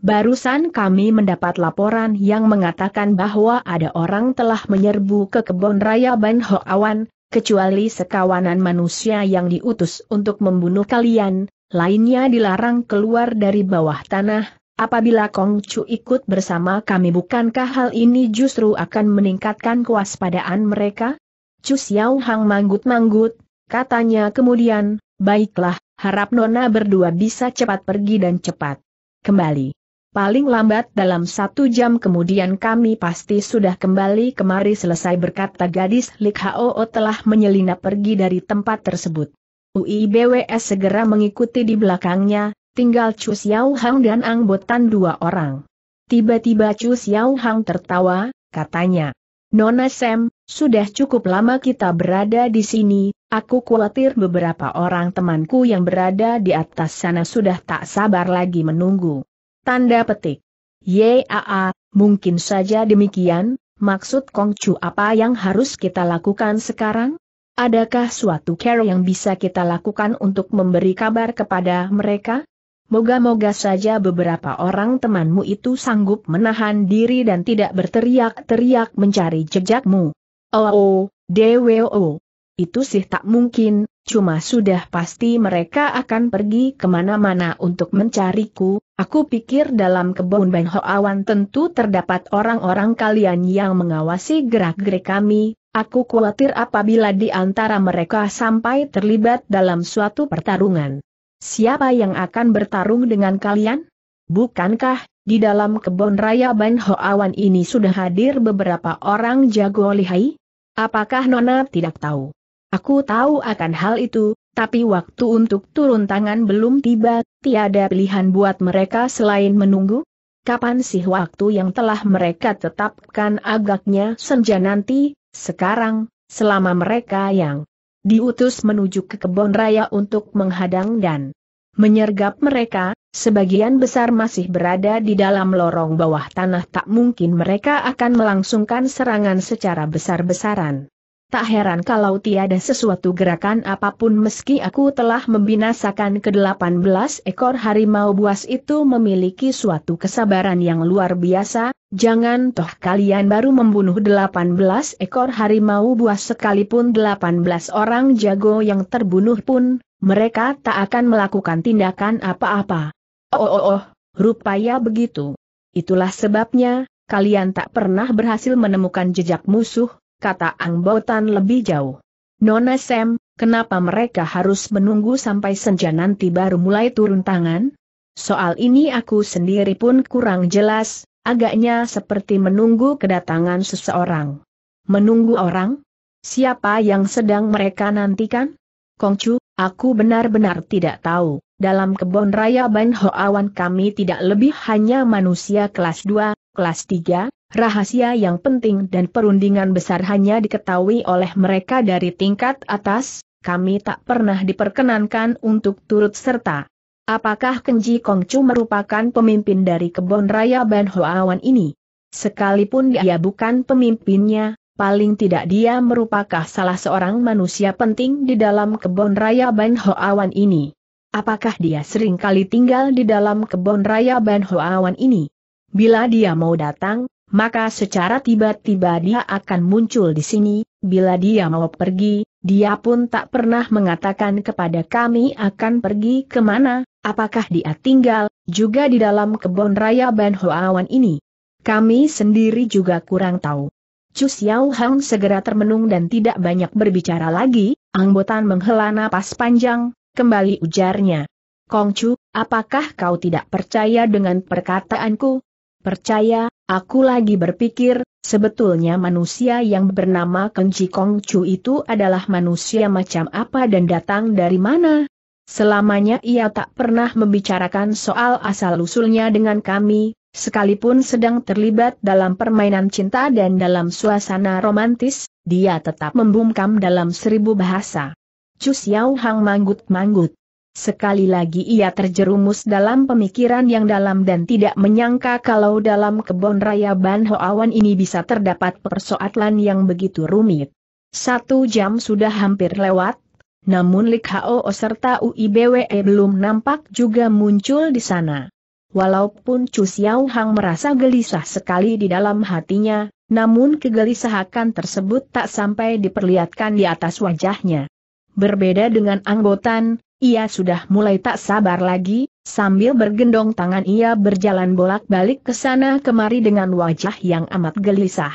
Barusan kami mendapat laporan yang mengatakan bahwa ada orang telah menyerbu ke kebun raya Ban Hoawan, kecuali sekawanan manusia yang diutus untuk membunuh kalian, lainnya dilarang keluar dari bawah tanah, apabila Kong Chu ikut bersama kami bukankah hal ini justru akan meningkatkan kewaspadaan mereka? Chu Xiao Hang manggut-manggut, katanya kemudian, baiklah, harap Nona berdua bisa cepat pergi dan cepat kembali paling lambat dalam satu jam kemudian kami pasti sudah kembali kemari selesai berkata gadis Lik o telah menyelinap pergi dari tempat tersebut. UIBWS segera mengikuti di belakangnya, tinggal Chu Xiao Hang dan Botan dua orang. Tiba-tiba Chu Xiao Hang tertawa, katanya, Nona Sam, sudah cukup lama kita berada di sini, aku khawatir beberapa orang temanku yang berada di atas sana sudah tak sabar lagi menunggu. Tanda petik. Yaa, mungkin saja demikian, maksud Kongcu apa yang harus kita lakukan sekarang? Adakah suatu care yang bisa kita lakukan untuk memberi kabar kepada mereka? Moga-moga saja beberapa orang temanmu itu sanggup menahan diri dan tidak berteriak-teriak mencari jejakmu. Oh, oh, DWO. Itu sih tak mungkin, cuma sudah pasti mereka akan pergi kemana-mana untuk mencariku, Aku pikir dalam kebun Ho Hoawan tentu terdapat orang-orang kalian yang mengawasi gerak-gerik kami, aku khawatir apabila di antara mereka sampai terlibat dalam suatu pertarungan. Siapa yang akan bertarung dengan kalian? Bukankah, di dalam kebun raya Ho Hoawan ini sudah hadir beberapa orang jago lihai? Apakah Nona tidak tahu? Aku tahu akan hal itu, tapi waktu untuk turun tangan belum tiba, tiada pilihan buat mereka selain menunggu. Kapan sih waktu yang telah mereka tetapkan agaknya senja nanti, sekarang, selama mereka yang diutus menuju ke kebun raya untuk menghadang dan menyergap mereka, sebagian besar masih berada di dalam lorong bawah tanah tak mungkin mereka akan melangsungkan serangan secara besar-besaran. Tak heran kalau tiada sesuatu gerakan apapun meski aku telah membinasakan ke-18 ekor harimau buas itu memiliki suatu kesabaran yang luar biasa, jangan toh kalian baru membunuh 18 ekor harimau buas sekalipun 18 orang jago yang terbunuh pun, mereka tak akan melakukan tindakan apa-apa. Oh oh oh, rupanya begitu. Itulah sebabnya, kalian tak pernah berhasil menemukan jejak musuh, kata Angbotan lebih jauh. Nona Sam, kenapa mereka harus menunggu sampai senja nanti baru mulai turun tangan? Soal ini aku sendiri pun kurang jelas, agaknya seperti menunggu kedatangan seseorang. Menunggu orang? Siapa yang sedang mereka nantikan? Kongcu, aku benar-benar tidak tahu. Dalam kebun raya Ban Hoawan kami tidak lebih hanya manusia kelas 2, kelas 3, Rahasia yang penting dan perundingan besar hanya diketahui oleh mereka dari tingkat atas, kami tak pernah diperkenankan untuk turut serta. Apakah Kenji Kongcu merupakan pemimpin dari kebon raya Ban Hoawan ini? Sekalipun dia bukan pemimpinnya, paling tidak dia merupakan salah seorang manusia penting di dalam kebon raya Ban Hoawan ini. Apakah dia sering kali tinggal di dalam kebon raya Ban Hoawan ini? Bila dia mau datang, maka secara tiba-tiba dia akan muncul di sini, bila dia mau pergi, dia pun tak pernah mengatakan kepada kami akan pergi kemana, apakah dia tinggal, juga di dalam kebun raya Ban Hoawan ini. Kami sendiri juga kurang tahu. Chu Xiao Hang segera termenung dan tidak banyak berbicara lagi, angbotan menghela napas panjang, kembali ujarnya. Kongcu, apakah kau tidak percaya dengan perkataanku? Percaya, Aku lagi berpikir, sebetulnya manusia yang bernama Kenji Kong Chu itu adalah manusia macam apa dan datang dari mana? Selamanya ia tak pernah membicarakan soal asal-usulnya dengan kami, sekalipun sedang terlibat dalam permainan cinta dan dalam suasana romantis, dia tetap membungkam dalam seribu bahasa. Chu Xiao Hang manggut-manggut. Sekali lagi ia terjerumus dalam pemikiran yang dalam dan tidak menyangka kalau dalam kebon raya Ban Hoawan ini bisa terdapat persoalan yang begitu rumit. Satu jam sudah hampir lewat, namun Lik Hao serta UIBWE belum nampak juga muncul di sana. Walaupun Chu Xiao Hang merasa gelisah sekali di dalam hatinya, namun kegelisahan tersebut tak sampai diperlihatkan di atas wajahnya. Berbeda dengan anggotan, ia sudah mulai tak sabar lagi, sambil bergendong tangan ia berjalan bolak-balik ke sana kemari dengan wajah yang amat gelisah.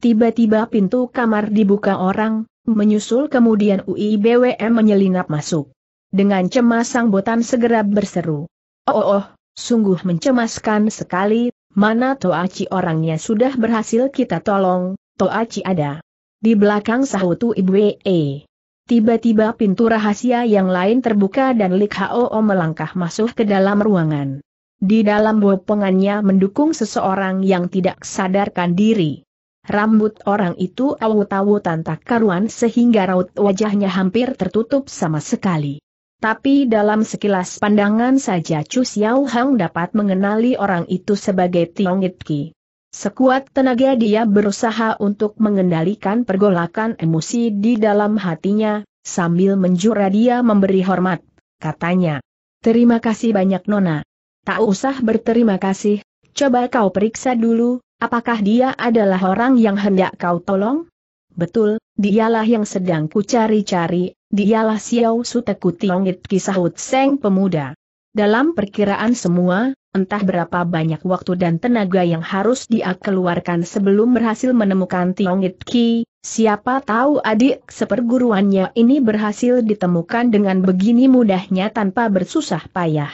Tiba-tiba pintu kamar dibuka orang, menyusul kemudian UIBWM menyelinap masuk. Dengan cemas sang botan segera berseru. Oh, oh, oh sungguh mencemaskan sekali, mana Toaci orangnya sudah berhasil kita tolong, Toaci ada. Di belakang sahutu Ibu E. Tiba-tiba pintu rahasia yang lain terbuka dan Lik Hao o melangkah masuk ke dalam ruangan. Di dalam bopongannya mendukung seseorang yang tidak sadarkan diri. Rambut orang itu awut-awutan tak karuan sehingga raut wajahnya hampir tertutup sama sekali. Tapi dalam sekilas pandangan saja Chu Xiao Hang dapat mengenali orang itu sebagai Tiong Itki. Sekuat tenaga dia berusaha untuk mengendalikan pergolakan emosi di dalam hatinya, sambil menjura dia memberi hormat. Katanya, Terima kasih banyak Nona. Tak usah berterima kasih, coba kau periksa dulu, apakah dia adalah orang yang hendak kau tolong? Betul, dialah yang sedang ku cari-cari, dialah Xiao Suteku kisah Kisahut Seng Pemuda. Dalam perkiraan semua, entah berapa banyak waktu dan tenaga yang harus dia keluarkan sebelum berhasil menemukan Tiong It Ki, siapa tahu adik seperguruannya ini berhasil ditemukan dengan begini mudahnya tanpa bersusah payah.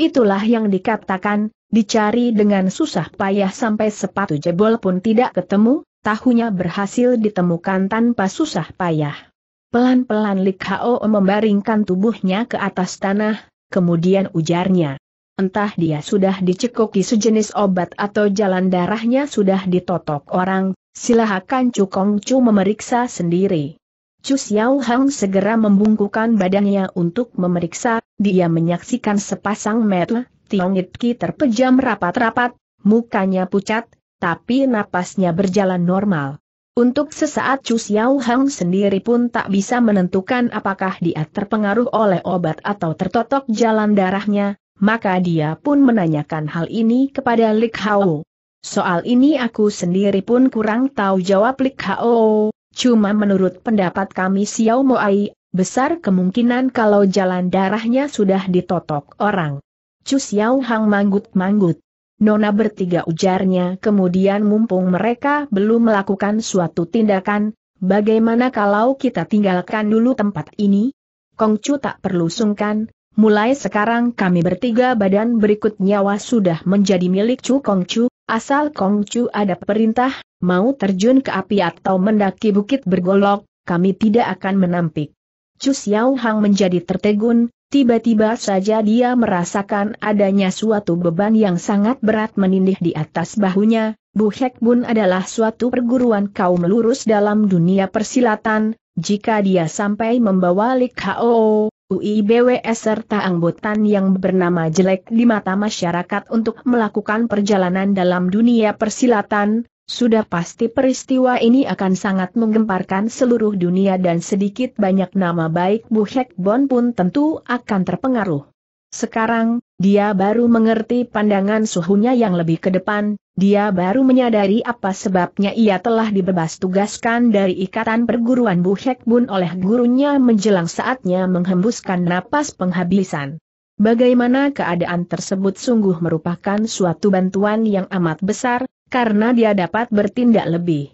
Itulah yang dikatakan, dicari dengan susah payah sampai sepatu jebol pun tidak ketemu, tahunya berhasil ditemukan tanpa susah payah. Pelan-pelan Lik Hao membaringkan tubuhnya ke atas tanah, kemudian ujarnya. Entah dia sudah dicekoki sejenis obat atau jalan darahnya sudah ditotok orang, silahkan Chu Kong Chu memeriksa sendiri. Chu Xiao Hang segera membungkukan badannya untuk memeriksa, dia menyaksikan sepasang metel, Tiong Ki terpejam rapat-rapat, mukanya pucat, tapi napasnya berjalan normal. Untuk sesaat Chu Xiao Hang sendiri pun tak bisa menentukan apakah dia terpengaruh oleh obat atau tertotok jalan darahnya, maka dia pun menanyakan hal ini kepada Lik Hao. Soal ini aku sendiri pun kurang tahu jawab Lik Hao, cuma menurut pendapat kami Xiao Moai, besar kemungkinan kalau jalan darahnya sudah ditotok orang. Chu Xiao Hang manggut-manggut. Nona bertiga ujarnya kemudian mumpung mereka belum melakukan suatu tindakan, bagaimana kalau kita tinggalkan dulu tempat ini? Kongcu tak perlu sungkan, mulai sekarang kami bertiga badan berikut nyawa sudah menjadi milik Chu Kongcu, asal Kongcu ada perintah, mau terjun ke api atau mendaki bukit bergolok, kami tidak akan menampik. Chu Xiao Hang menjadi tertegun, Tiba-tiba saja dia merasakan adanya suatu beban yang sangat berat menindih di atas bahunya. Bu Hek Bun adalah suatu perguruan kaum lurus dalam dunia persilatan, jika dia sampai membawa Lik Hoo, UIBWS serta anggotan yang bernama jelek di mata masyarakat untuk melakukan perjalanan dalam dunia persilatan, sudah pasti peristiwa ini akan sangat menggemparkan seluruh dunia dan sedikit banyak nama baik Bu Hek Bon pun tentu akan terpengaruh. Sekarang, dia baru mengerti pandangan suhunya yang lebih ke depan, dia baru menyadari apa sebabnya ia telah dibebas tugaskan dari ikatan perguruan Bu Hek oleh gurunya menjelang saatnya menghembuskan napas penghabisan. Bagaimana keadaan tersebut sungguh merupakan suatu bantuan yang amat besar, karena dia dapat bertindak lebih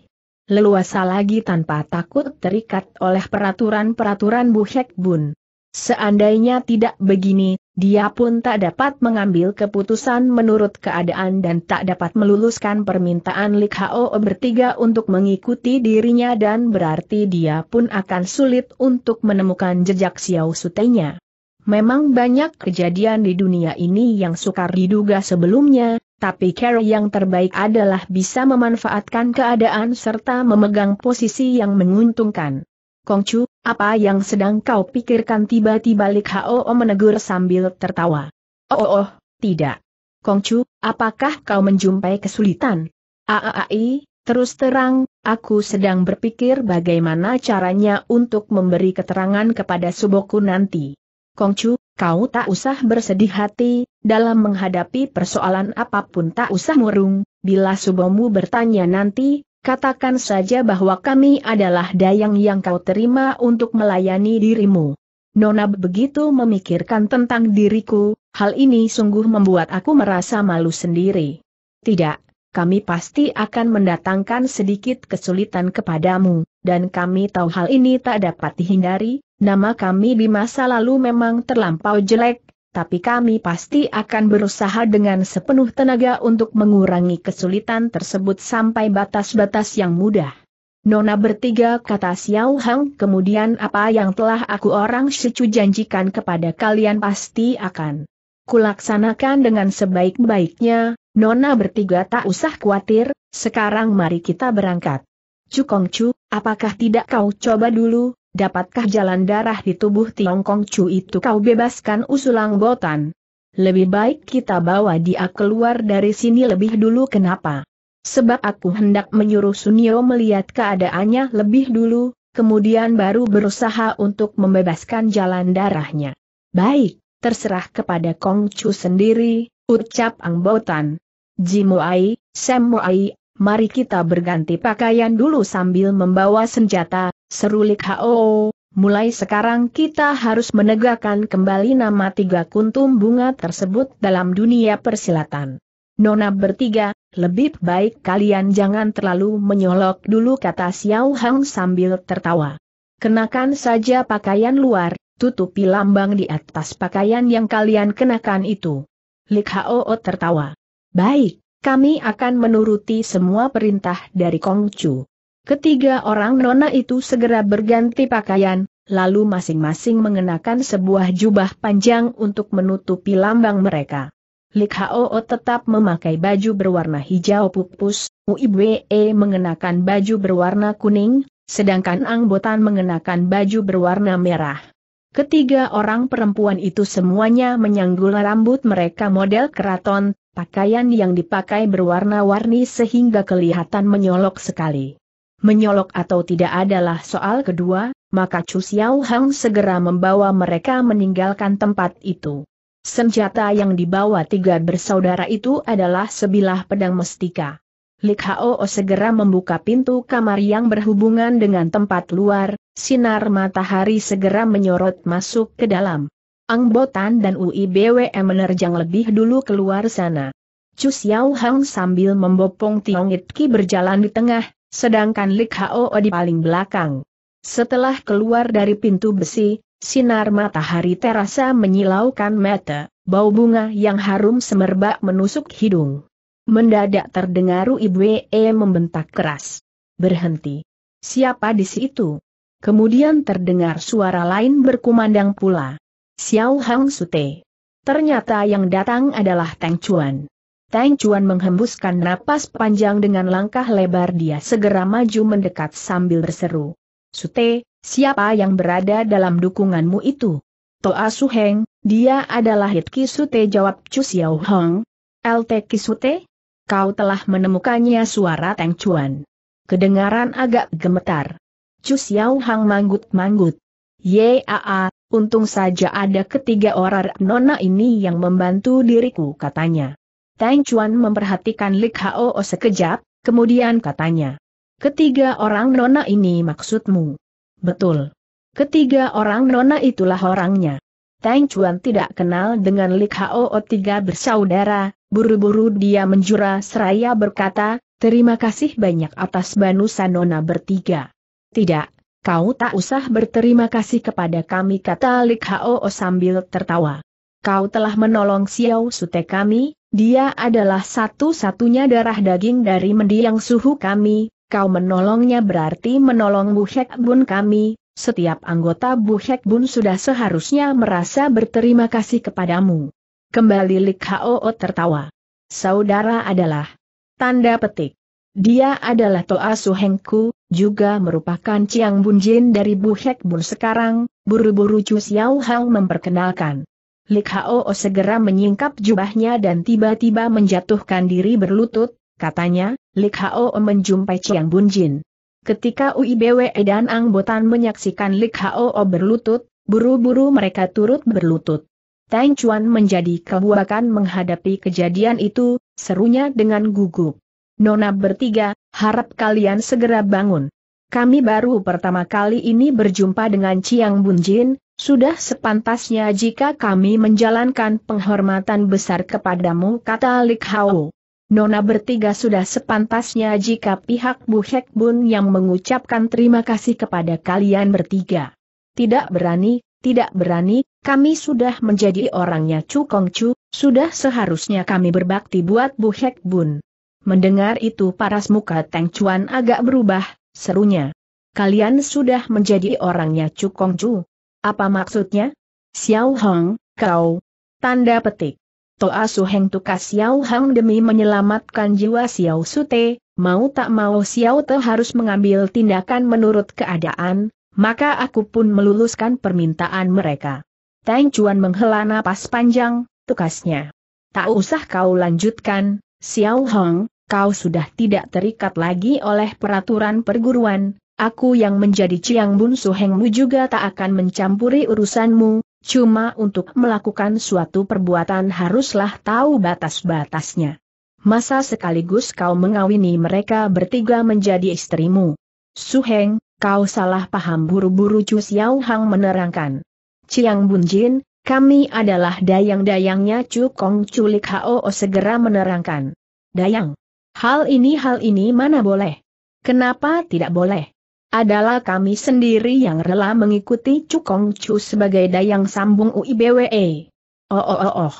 leluasa lagi tanpa takut terikat oleh peraturan-peraturan Bu Hek Bun. Seandainya tidak begini, dia pun tak dapat mengambil keputusan menurut keadaan dan tak dapat meluluskan permintaan Lik Hao bertiga untuk mengikuti dirinya dan berarti dia pun akan sulit untuk menemukan jejak Xiao Sutenya. Memang banyak kejadian di dunia ini yang sukar diduga sebelumnya, tapi cara yang terbaik adalah bisa memanfaatkan keadaan serta memegang posisi yang menguntungkan. Kongcu, apa yang sedang kau pikirkan tiba-tiba Lik Hao menegur sambil tertawa. Oh, oh, oh tidak. Kongcu, apakah kau menjumpai kesulitan? Aai, ah, ah, ah, terus terang, aku sedang berpikir bagaimana caranya untuk memberi keterangan kepada Suboku nanti. Kongcu, kau tak usah bersedih hati, dalam menghadapi persoalan apapun tak usah murung, bila subomu bertanya nanti, katakan saja bahwa kami adalah dayang yang kau terima untuk melayani dirimu. Nona begitu memikirkan tentang diriku, hal ini sungguh membuat aku merasa malu sendiri. Tidak, kami pasti akan mendatangkan sedikit kesulitan kepadamu, dan kami tahu hal ini tak dapat dihindari, Nama kami di masa lalu memang terlampau jelek, tapi kami pasti akan berusaha dengan sepenuh tenaga untuk mengurangi kesulitan tersebut sampai batas-batas yang mudah. Nona bertiga kata Xiao Hang kemudian apa yang telah aku orang secu janjikan kepada kalian pasti akan kulaksanakan dengan sebaik-baiknya, Nona bertiga tak usah khawatir, sekarang mari kita berangkat. Chu, apakah tidak kau coba dulu, dapatkah jalan darah di tubuh Tiongkong Chu itu kau bebaskan usulang botan? Lebih baik kita bawa dia keluar dari sini lebih dulu kenapa? Sebab aku hendak menyuruh Sunio melihat keadaannya lebih dulu, kemudian baru berusaha untuk membebaskan jalan darahnya. Baik, terserah kepada Kong Chu sendiri, ucap Ang Angbotan. Jimuai, Semuai, mari kita berganti pakaian dulu sambil membawa senjata, Seru Lik Hao, mulai sekarang kita harus menegakkan kembali nama tiga kuntum bunga tersebut dalam dunia persilatan. Nona bertiga, lebih baik kalian jangan terlalu menyolok dulu kata Xiao Hang sambil tertawa. Kenakan saja pakaian luar, tutupi lambang di atas pakaian yang kalian kenakan itu. Lik Hao tertawa. Baik, kami akan menuruti semua perintah dari Kongcu. Ketiga orang nona itu segera berganti pakaian, lalu masing-masing mengenakan sebuah jubah panjang untuk menutupi lambang mereka. Lik O tetap memakai baju berwarna hijau pupus, Uibe e mengenakan baju berwarna kuning, sedangkan Ang Botan mengenakan baju berwarna merah. Ketiga orang perempuan itu semuanya menyanggul rambut mereka model keraton, pakaian yang dipakai berwarna-warni sehingga kelihatan menyolok sekali menyolok atau tidak adalah soal kedua, maka Chu Xiao Hang segera membawa mereka meninggalkan tempat itu. Senjata yang dibawa tiga bersaudara itu adalah sebilah pedang mestika. Lik Hao segera membuka pintu kamar yang berhubungan dengan tempat luar, sinar matahari segera menyorot masuk ke dalam. Ang Botan dan Ui BWM menerjang lebih dulu keluar sana. Chu Xiao Hang sambil membopong Tiong Itki berjalan di tengah, sedangkan Lik Hao di paling belakang. Setelah keluar dari pintu besi, sinar matahari terasa menyilaukan mata, bau bunga yang harum semerbak menusuk hidung. Mendadak terdengar Ibu E membentak keras. Berhenti. Siapa di situ? Kemudian terdengar suara lain berkumandang pula. Xiao Hang Sute. Ternyata yang datang adalah Tang Chuan. Tang Chuan menghembuskan napas panjang dengan langkah lebar dia segera maju mendekat sambil berseru. Sute, siapa yang berada dalam dukunganmu itu? Toa Su Heng, dia adalah Hit Sute jawab Chu Xiao Hong. LT Sute? Kau telah menemukannya suara Tang Chuan. Kedengaran agak gemetar. Chu Xiao Hong manggut-manggut. Yaa, untung saja ada ketiga orang nona ini yang membantu diriku katanya. Tang Chuan memperhatikan Lik Hao sekejap, kemudian katanya. Ketiga orang nona ini maksudmu. Betul. Ketiga orang nona itulah orangnya. Tang Chuan tidak kenal dengan Lik Hao tiga bersaudara, buru-buru dia menjura seraya berkata, terima kasih banyak atas banusan nona bertiga. Tidak, kau tak usah berterima kasih kepada kami kata Lik Hao sambil tertawa. Kau telah menolong Xiao Sute kami, dia adalah satu-satunya darah daging dari mendiang suhu kami, kau menolongnya berarti menolong Buhek Bun kami, setiap anggota Buhek Bun sudah seharusnya merasa berterima kasih kepadamu. Kembali Lik Hao tertawa. Saudara adalah. Tanda petik. Dia adalah Toa Suhengku, juga merupakan Ciang Jin dari Buhek Bun sekarang, buru-buru Chu Xiao Hao memperkenalkan. Lik Hao segera menyingkap jubahnya dan tiba-tiba menjatuhkan diri berlutut, katanya, Lik Hao menjumpai Chiang Bunjin. Ketika UIBWE dan Botan menyaksikan Lik Hao berlutut, buru-buru mereka turut berlutut. Tang Chuan menjadi kebuakan menghadapi kejadian itu, serunya dengan gugup. Nona bertiga, harap kalian segera bangun. Kami baru pertama kali ini berjumpa dengan Chiang Bunjin, sudah sepantasnya jika kami menjalankan penghormatan besar kepadamu kata Lik Hao. Nona bertiga sudah sepantasnya jika pihak Bu Hek Bun yang mengucapkan terima kasih kepada kalian bertiga. Tidak berani, tidak berani, kami sudah menjadi orangnya Chu Kong Chu, sudah seharusnya kami berbakti buat Bu Hek Bun. Mendengar itu paras muka Teng Chuan agak berubah, serunya. Kalian sudah menjadi orangnya Chu Kong Chu, apa maksudnya? Xiao Hong, kau. Tanda petik. Toa Su Heng tukas Xiao Hong demi menyelamatkan jiwa Xiao Te, mau tak mau Xiao Te harus mengambil tindakan menurut keadaan, maka aku pun meluluskan permintaan mereka. Tang Chuan menghela napas panjang, tukasnya. Tak usah kau lanjutkan, Xiao Hong, kau sudah tidak terikat lagi oleh peraturan perguruan, Aku yang menjadi Ciang Bun Suhengmu juga tak akan mencampuri urusanmu, cuma untuk melakukan suatu perbuatan haruslah tahu batas-batasnya. Masa sekaligus kau mengawini mereka bertiga menjadi istrimu. Suheng, kau salah paham buru-buru Chu Xiao Hang menerangkan. Ciang Bun Jin, kami adalah dayang-dayangnya Chu Kong Culik Hao segera menerangkan. Dayang. Hal ini hal ini mana boleh? Kenapa tidak boleh? adalah kami sendiri yang rela mengikuti Cukong Chu sebagai dayang sambung UIBWE. Oh oh oh oh.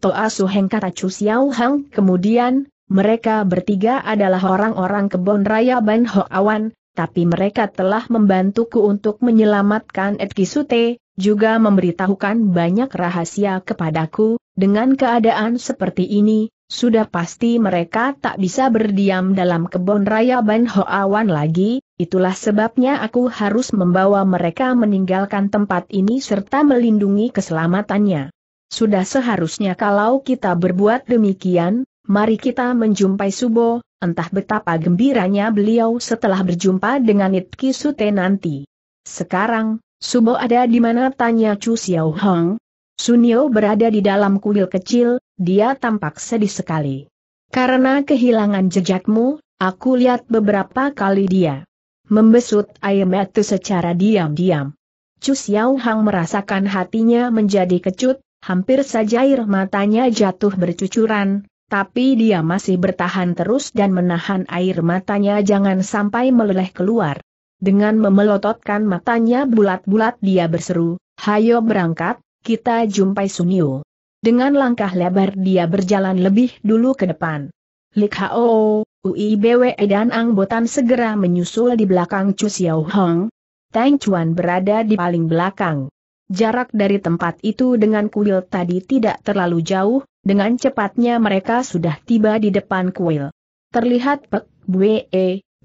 Toa Suheng kata Chu Xiao Hang kemudian, mereka bertiga adalah orang-orang kebon raya Ban Ho Awan, tapi mereka telah membantuku untuk menyelamatkan Ed Sute, juga memberitahukan banyak rahasia kepadaku, dengan keadaan seperti ini, sudah pasti mereka tak bisa berdiam dalam kebun raya Ban Hoawan lagi, itulah sebabnya aku harus membawa mereka meninggalkan tempat ini serta melindungi keselamatannya. Sudah seharusnya kalau kita berbuat demikian, mari kita menjumpai Subo, entah betapa gembiranya beliau setelah berjumpa dengan Itki Sute nanti. Sekarang, Subo ada di mana tanya Chu Xiao Hong, Sunio berada di dalam kuil kecil, dia tampak sedih sekali. Karena kehilangan jejakmu, aku lihat beberapa kali dia membesut air mata secara diam-diam. Chu Xiao Hang merasakan hatinya menjadi kecut, hampir saja air matanya jatuh bercucuran, tapi dia masih bertahan terus dan menahan air matanya jangan sampai meleleh keluar. Dengan memelototkan matanya bulat-bulat dia berseru, Hayo berangkat, kita jumpai Sunio. Dengan langkah lebar dia berjalan lebih dulu ke depan. Lik Hao, UIBWE dan Botan segera menyusul di belakang Chu Xiao Hong. Tang Chuan berada di paling belakang. Jarak dari tempat itu dengan kuil tadi tidak terlalu jauh, dengan cepatnya mereka sudah tiba di depan kuil. Terlihat Pek Bwe,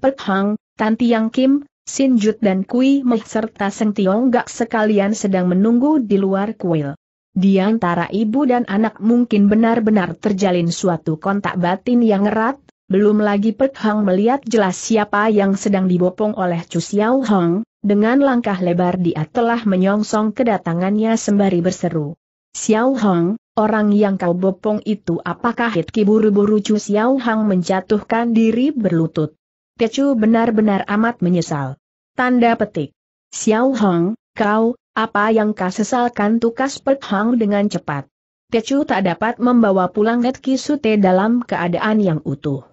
Pek Hang, Tan Tiang Kim, Sinjut dan Kui Meh serta Seng Tiong Gak sekalian sedang menunggu di luar kuil. Di antara ibu dan anak mungkin benar-benar terjalin suatu kontak batin yang erat, belum lagi Pek Hang melihat jelas siapa yang sedang dibopong oleh Chu Xiao Hong, dengan langkah lebar dia telah menyongsong kedatangannya sembari berseru. Xiao Hong, orang yang kau bopong itu apakah Hitki buru-buru Chu Xiao Hong menjatuhkan diri berlutut. Tecu benar-benar amat menyesal. Tanda petik. Xiao Hong, kau, apa yang kau sesalkan tukas Pek Hong dengan cepat. Tecu tak dapat membawa pulang Netki Sute dalam keadaan yang utuh.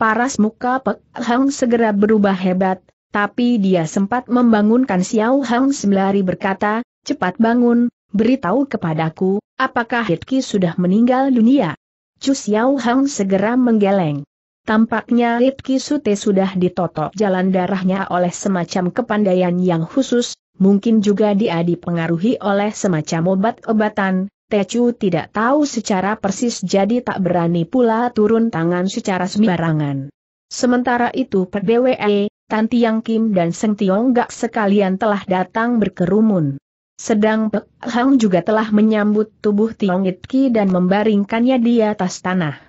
Paras muka Pek Hong segera berubah hebat, tapi dia sempat membangunkan Xiao Hong sembari berkata, cepat bangun, beritahu kepadaku, apakah Hitki sudah meninggal dunia? Cus Xiao Hong segera menggeleng. Tampaknya Ritki Sute sudah ditotok jalan darahnya oleh semacam kepandaian yang khusus, mungkin juga dia dipengaruhi oleh semacam obat-obatan. Tecu tidak tahu secara persis jadi tak berani pula turun tangan secara sembarangan. Sementara itu BWE, Tanti Yang Kim dan Seng Tiong Gak sekalian telah datang berkerumun. Sedang Pek Hang juga telah menyambut tubuh Tiong Itki dan membaringkannya di atas tanah.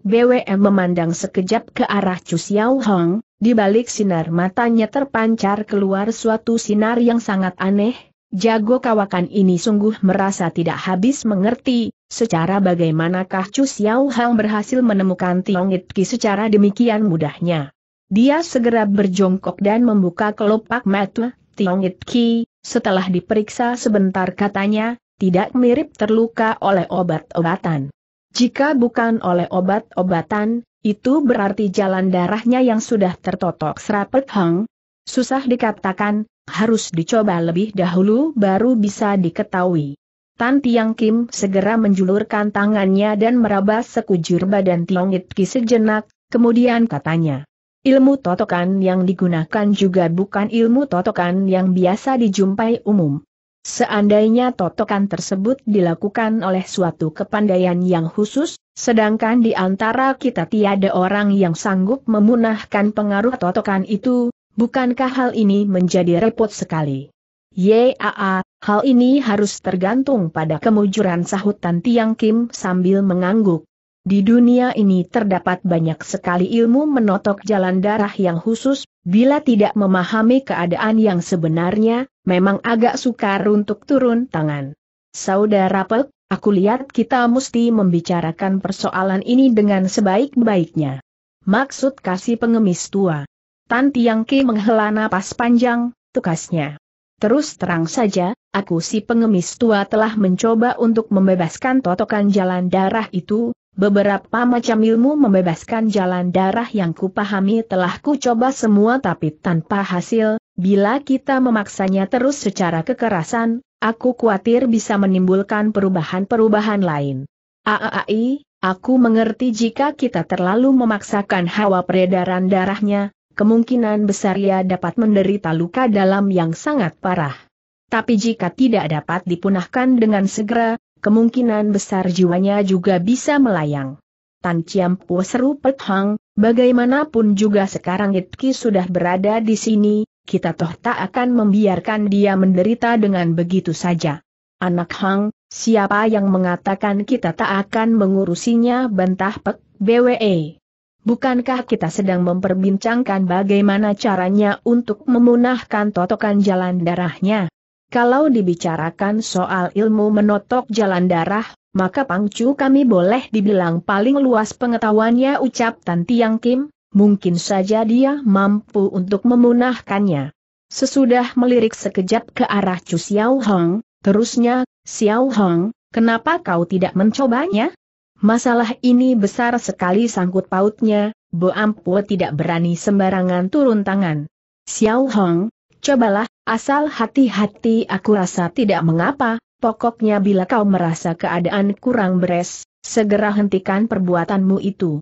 BWM memandang sekejap ke arah Chu Xiao Hong, di balik sinar matanya terpancar keluar suatu sinar yang sangat aneh, jago kawakan ini sungguh merasa tidak habis mengerti, secara bagaimanakah Chu Xiao Hong berhasil menemukan Tiong It Ki secara demikian mudahnya. Dia segera berjongkok dan membuka kelopak mata, Tiong It Ki, setelah diperiksa sebentar katanya, tidak mirip terluka oleh obat-obatan. Jika bukan oleh obat-obatan, itu berarti jalan darahnya yang sudah tertotok serapet hang. Susah dikatakan, harus dicoba lebih dahulu baru bisa diketahui. Tan Tiang Kim segera menjulurkan tangannya dan meraba sekujur badan Tiong It Ki sejenak, kemudian katanya. Ilmu totokan yang digunakan juga bukan ilmu totokan yang biasa dijumpai umum. Seandainya totokan tersebut dilakukan oleh suatu kepandaian yang khusus, sedangkan di antara kita tiada orang yang sanggup memunahkan pengaruh totokan itu, bukankah hal ini menjadi repot sekali? Yaa, hal ini harus tergantung pada kemujuran sahutan Tiang Kim sambil mengangguk. Di dunia ini terdapat banyak sekali ilmu menotok jalan darah yang khusus, bila tidak memahami keadaan yang sebenarnya, memang agak sukar untuk turun tangan. Saudara Pek, aku lihat kita mesti membicarakan persoalan ini dengan sebaik-baiknya. Maksud kasih pengemis tua. Tan Tiang Ki menghela napas panjang, tukasnya. Terus terang saja, aku si pengemis tua telah mencoba untuk membebaskan totokan jalan darah itu, Beberapa macam ilmu membebaskan jalan darah yang kupahami telah kucoba semua tapi tanpa hasil, bila kita memaksanya terus secara kekerasan, aku khawatir bisa menimbulkan perubahan-perubahan lain. Aai, aku mengerti jika kita terlalu memaksakan hawa peredaran darahnya, kemungkinan besar ia dapat menderita luka dalam yang sangat parah. Tapi jika tidak dapat dipunahkan dengan segera, kemungkinan besar jiwanya juga bisa melayang. Tan Chiam Pu seru Pek Hang, bagaimanapun juga sekarang Itki sudah berada di sini, kita toh tak akan membiarkan dia menderita dengan begitu saja. Anak Hang, siapa yang mengatakan kita tak akan mengurusinya bentah Pek BWE? Bukankah kita sedang memperbincangkan bagaimana caranya untuk memunahkan totokan jalan darahnya? Kalau dibicarakan soal ilmu menotok jalan darah, maka pangcu kami boleh dibilang paling luas pengetahuannya ucap Tan Tiang Kim, mungkin saja dia mampu untuk memunahkannya. Sesudah melirik sekejap ke arah Chu Xiao Hong, terusnya, Xiao Hong, kenapa kau tidak mencobanya? Masalah ini besar sekali sangkut pautnya, Bo Ampu tidak berani sembarangan turun tangan. Xiao Hong, cobalah, Asal hati-hati aku rasa tidak mengapa, pokoknya bila kau merasa keadaan kurang beres, segera hentikan perbuatanmu itu.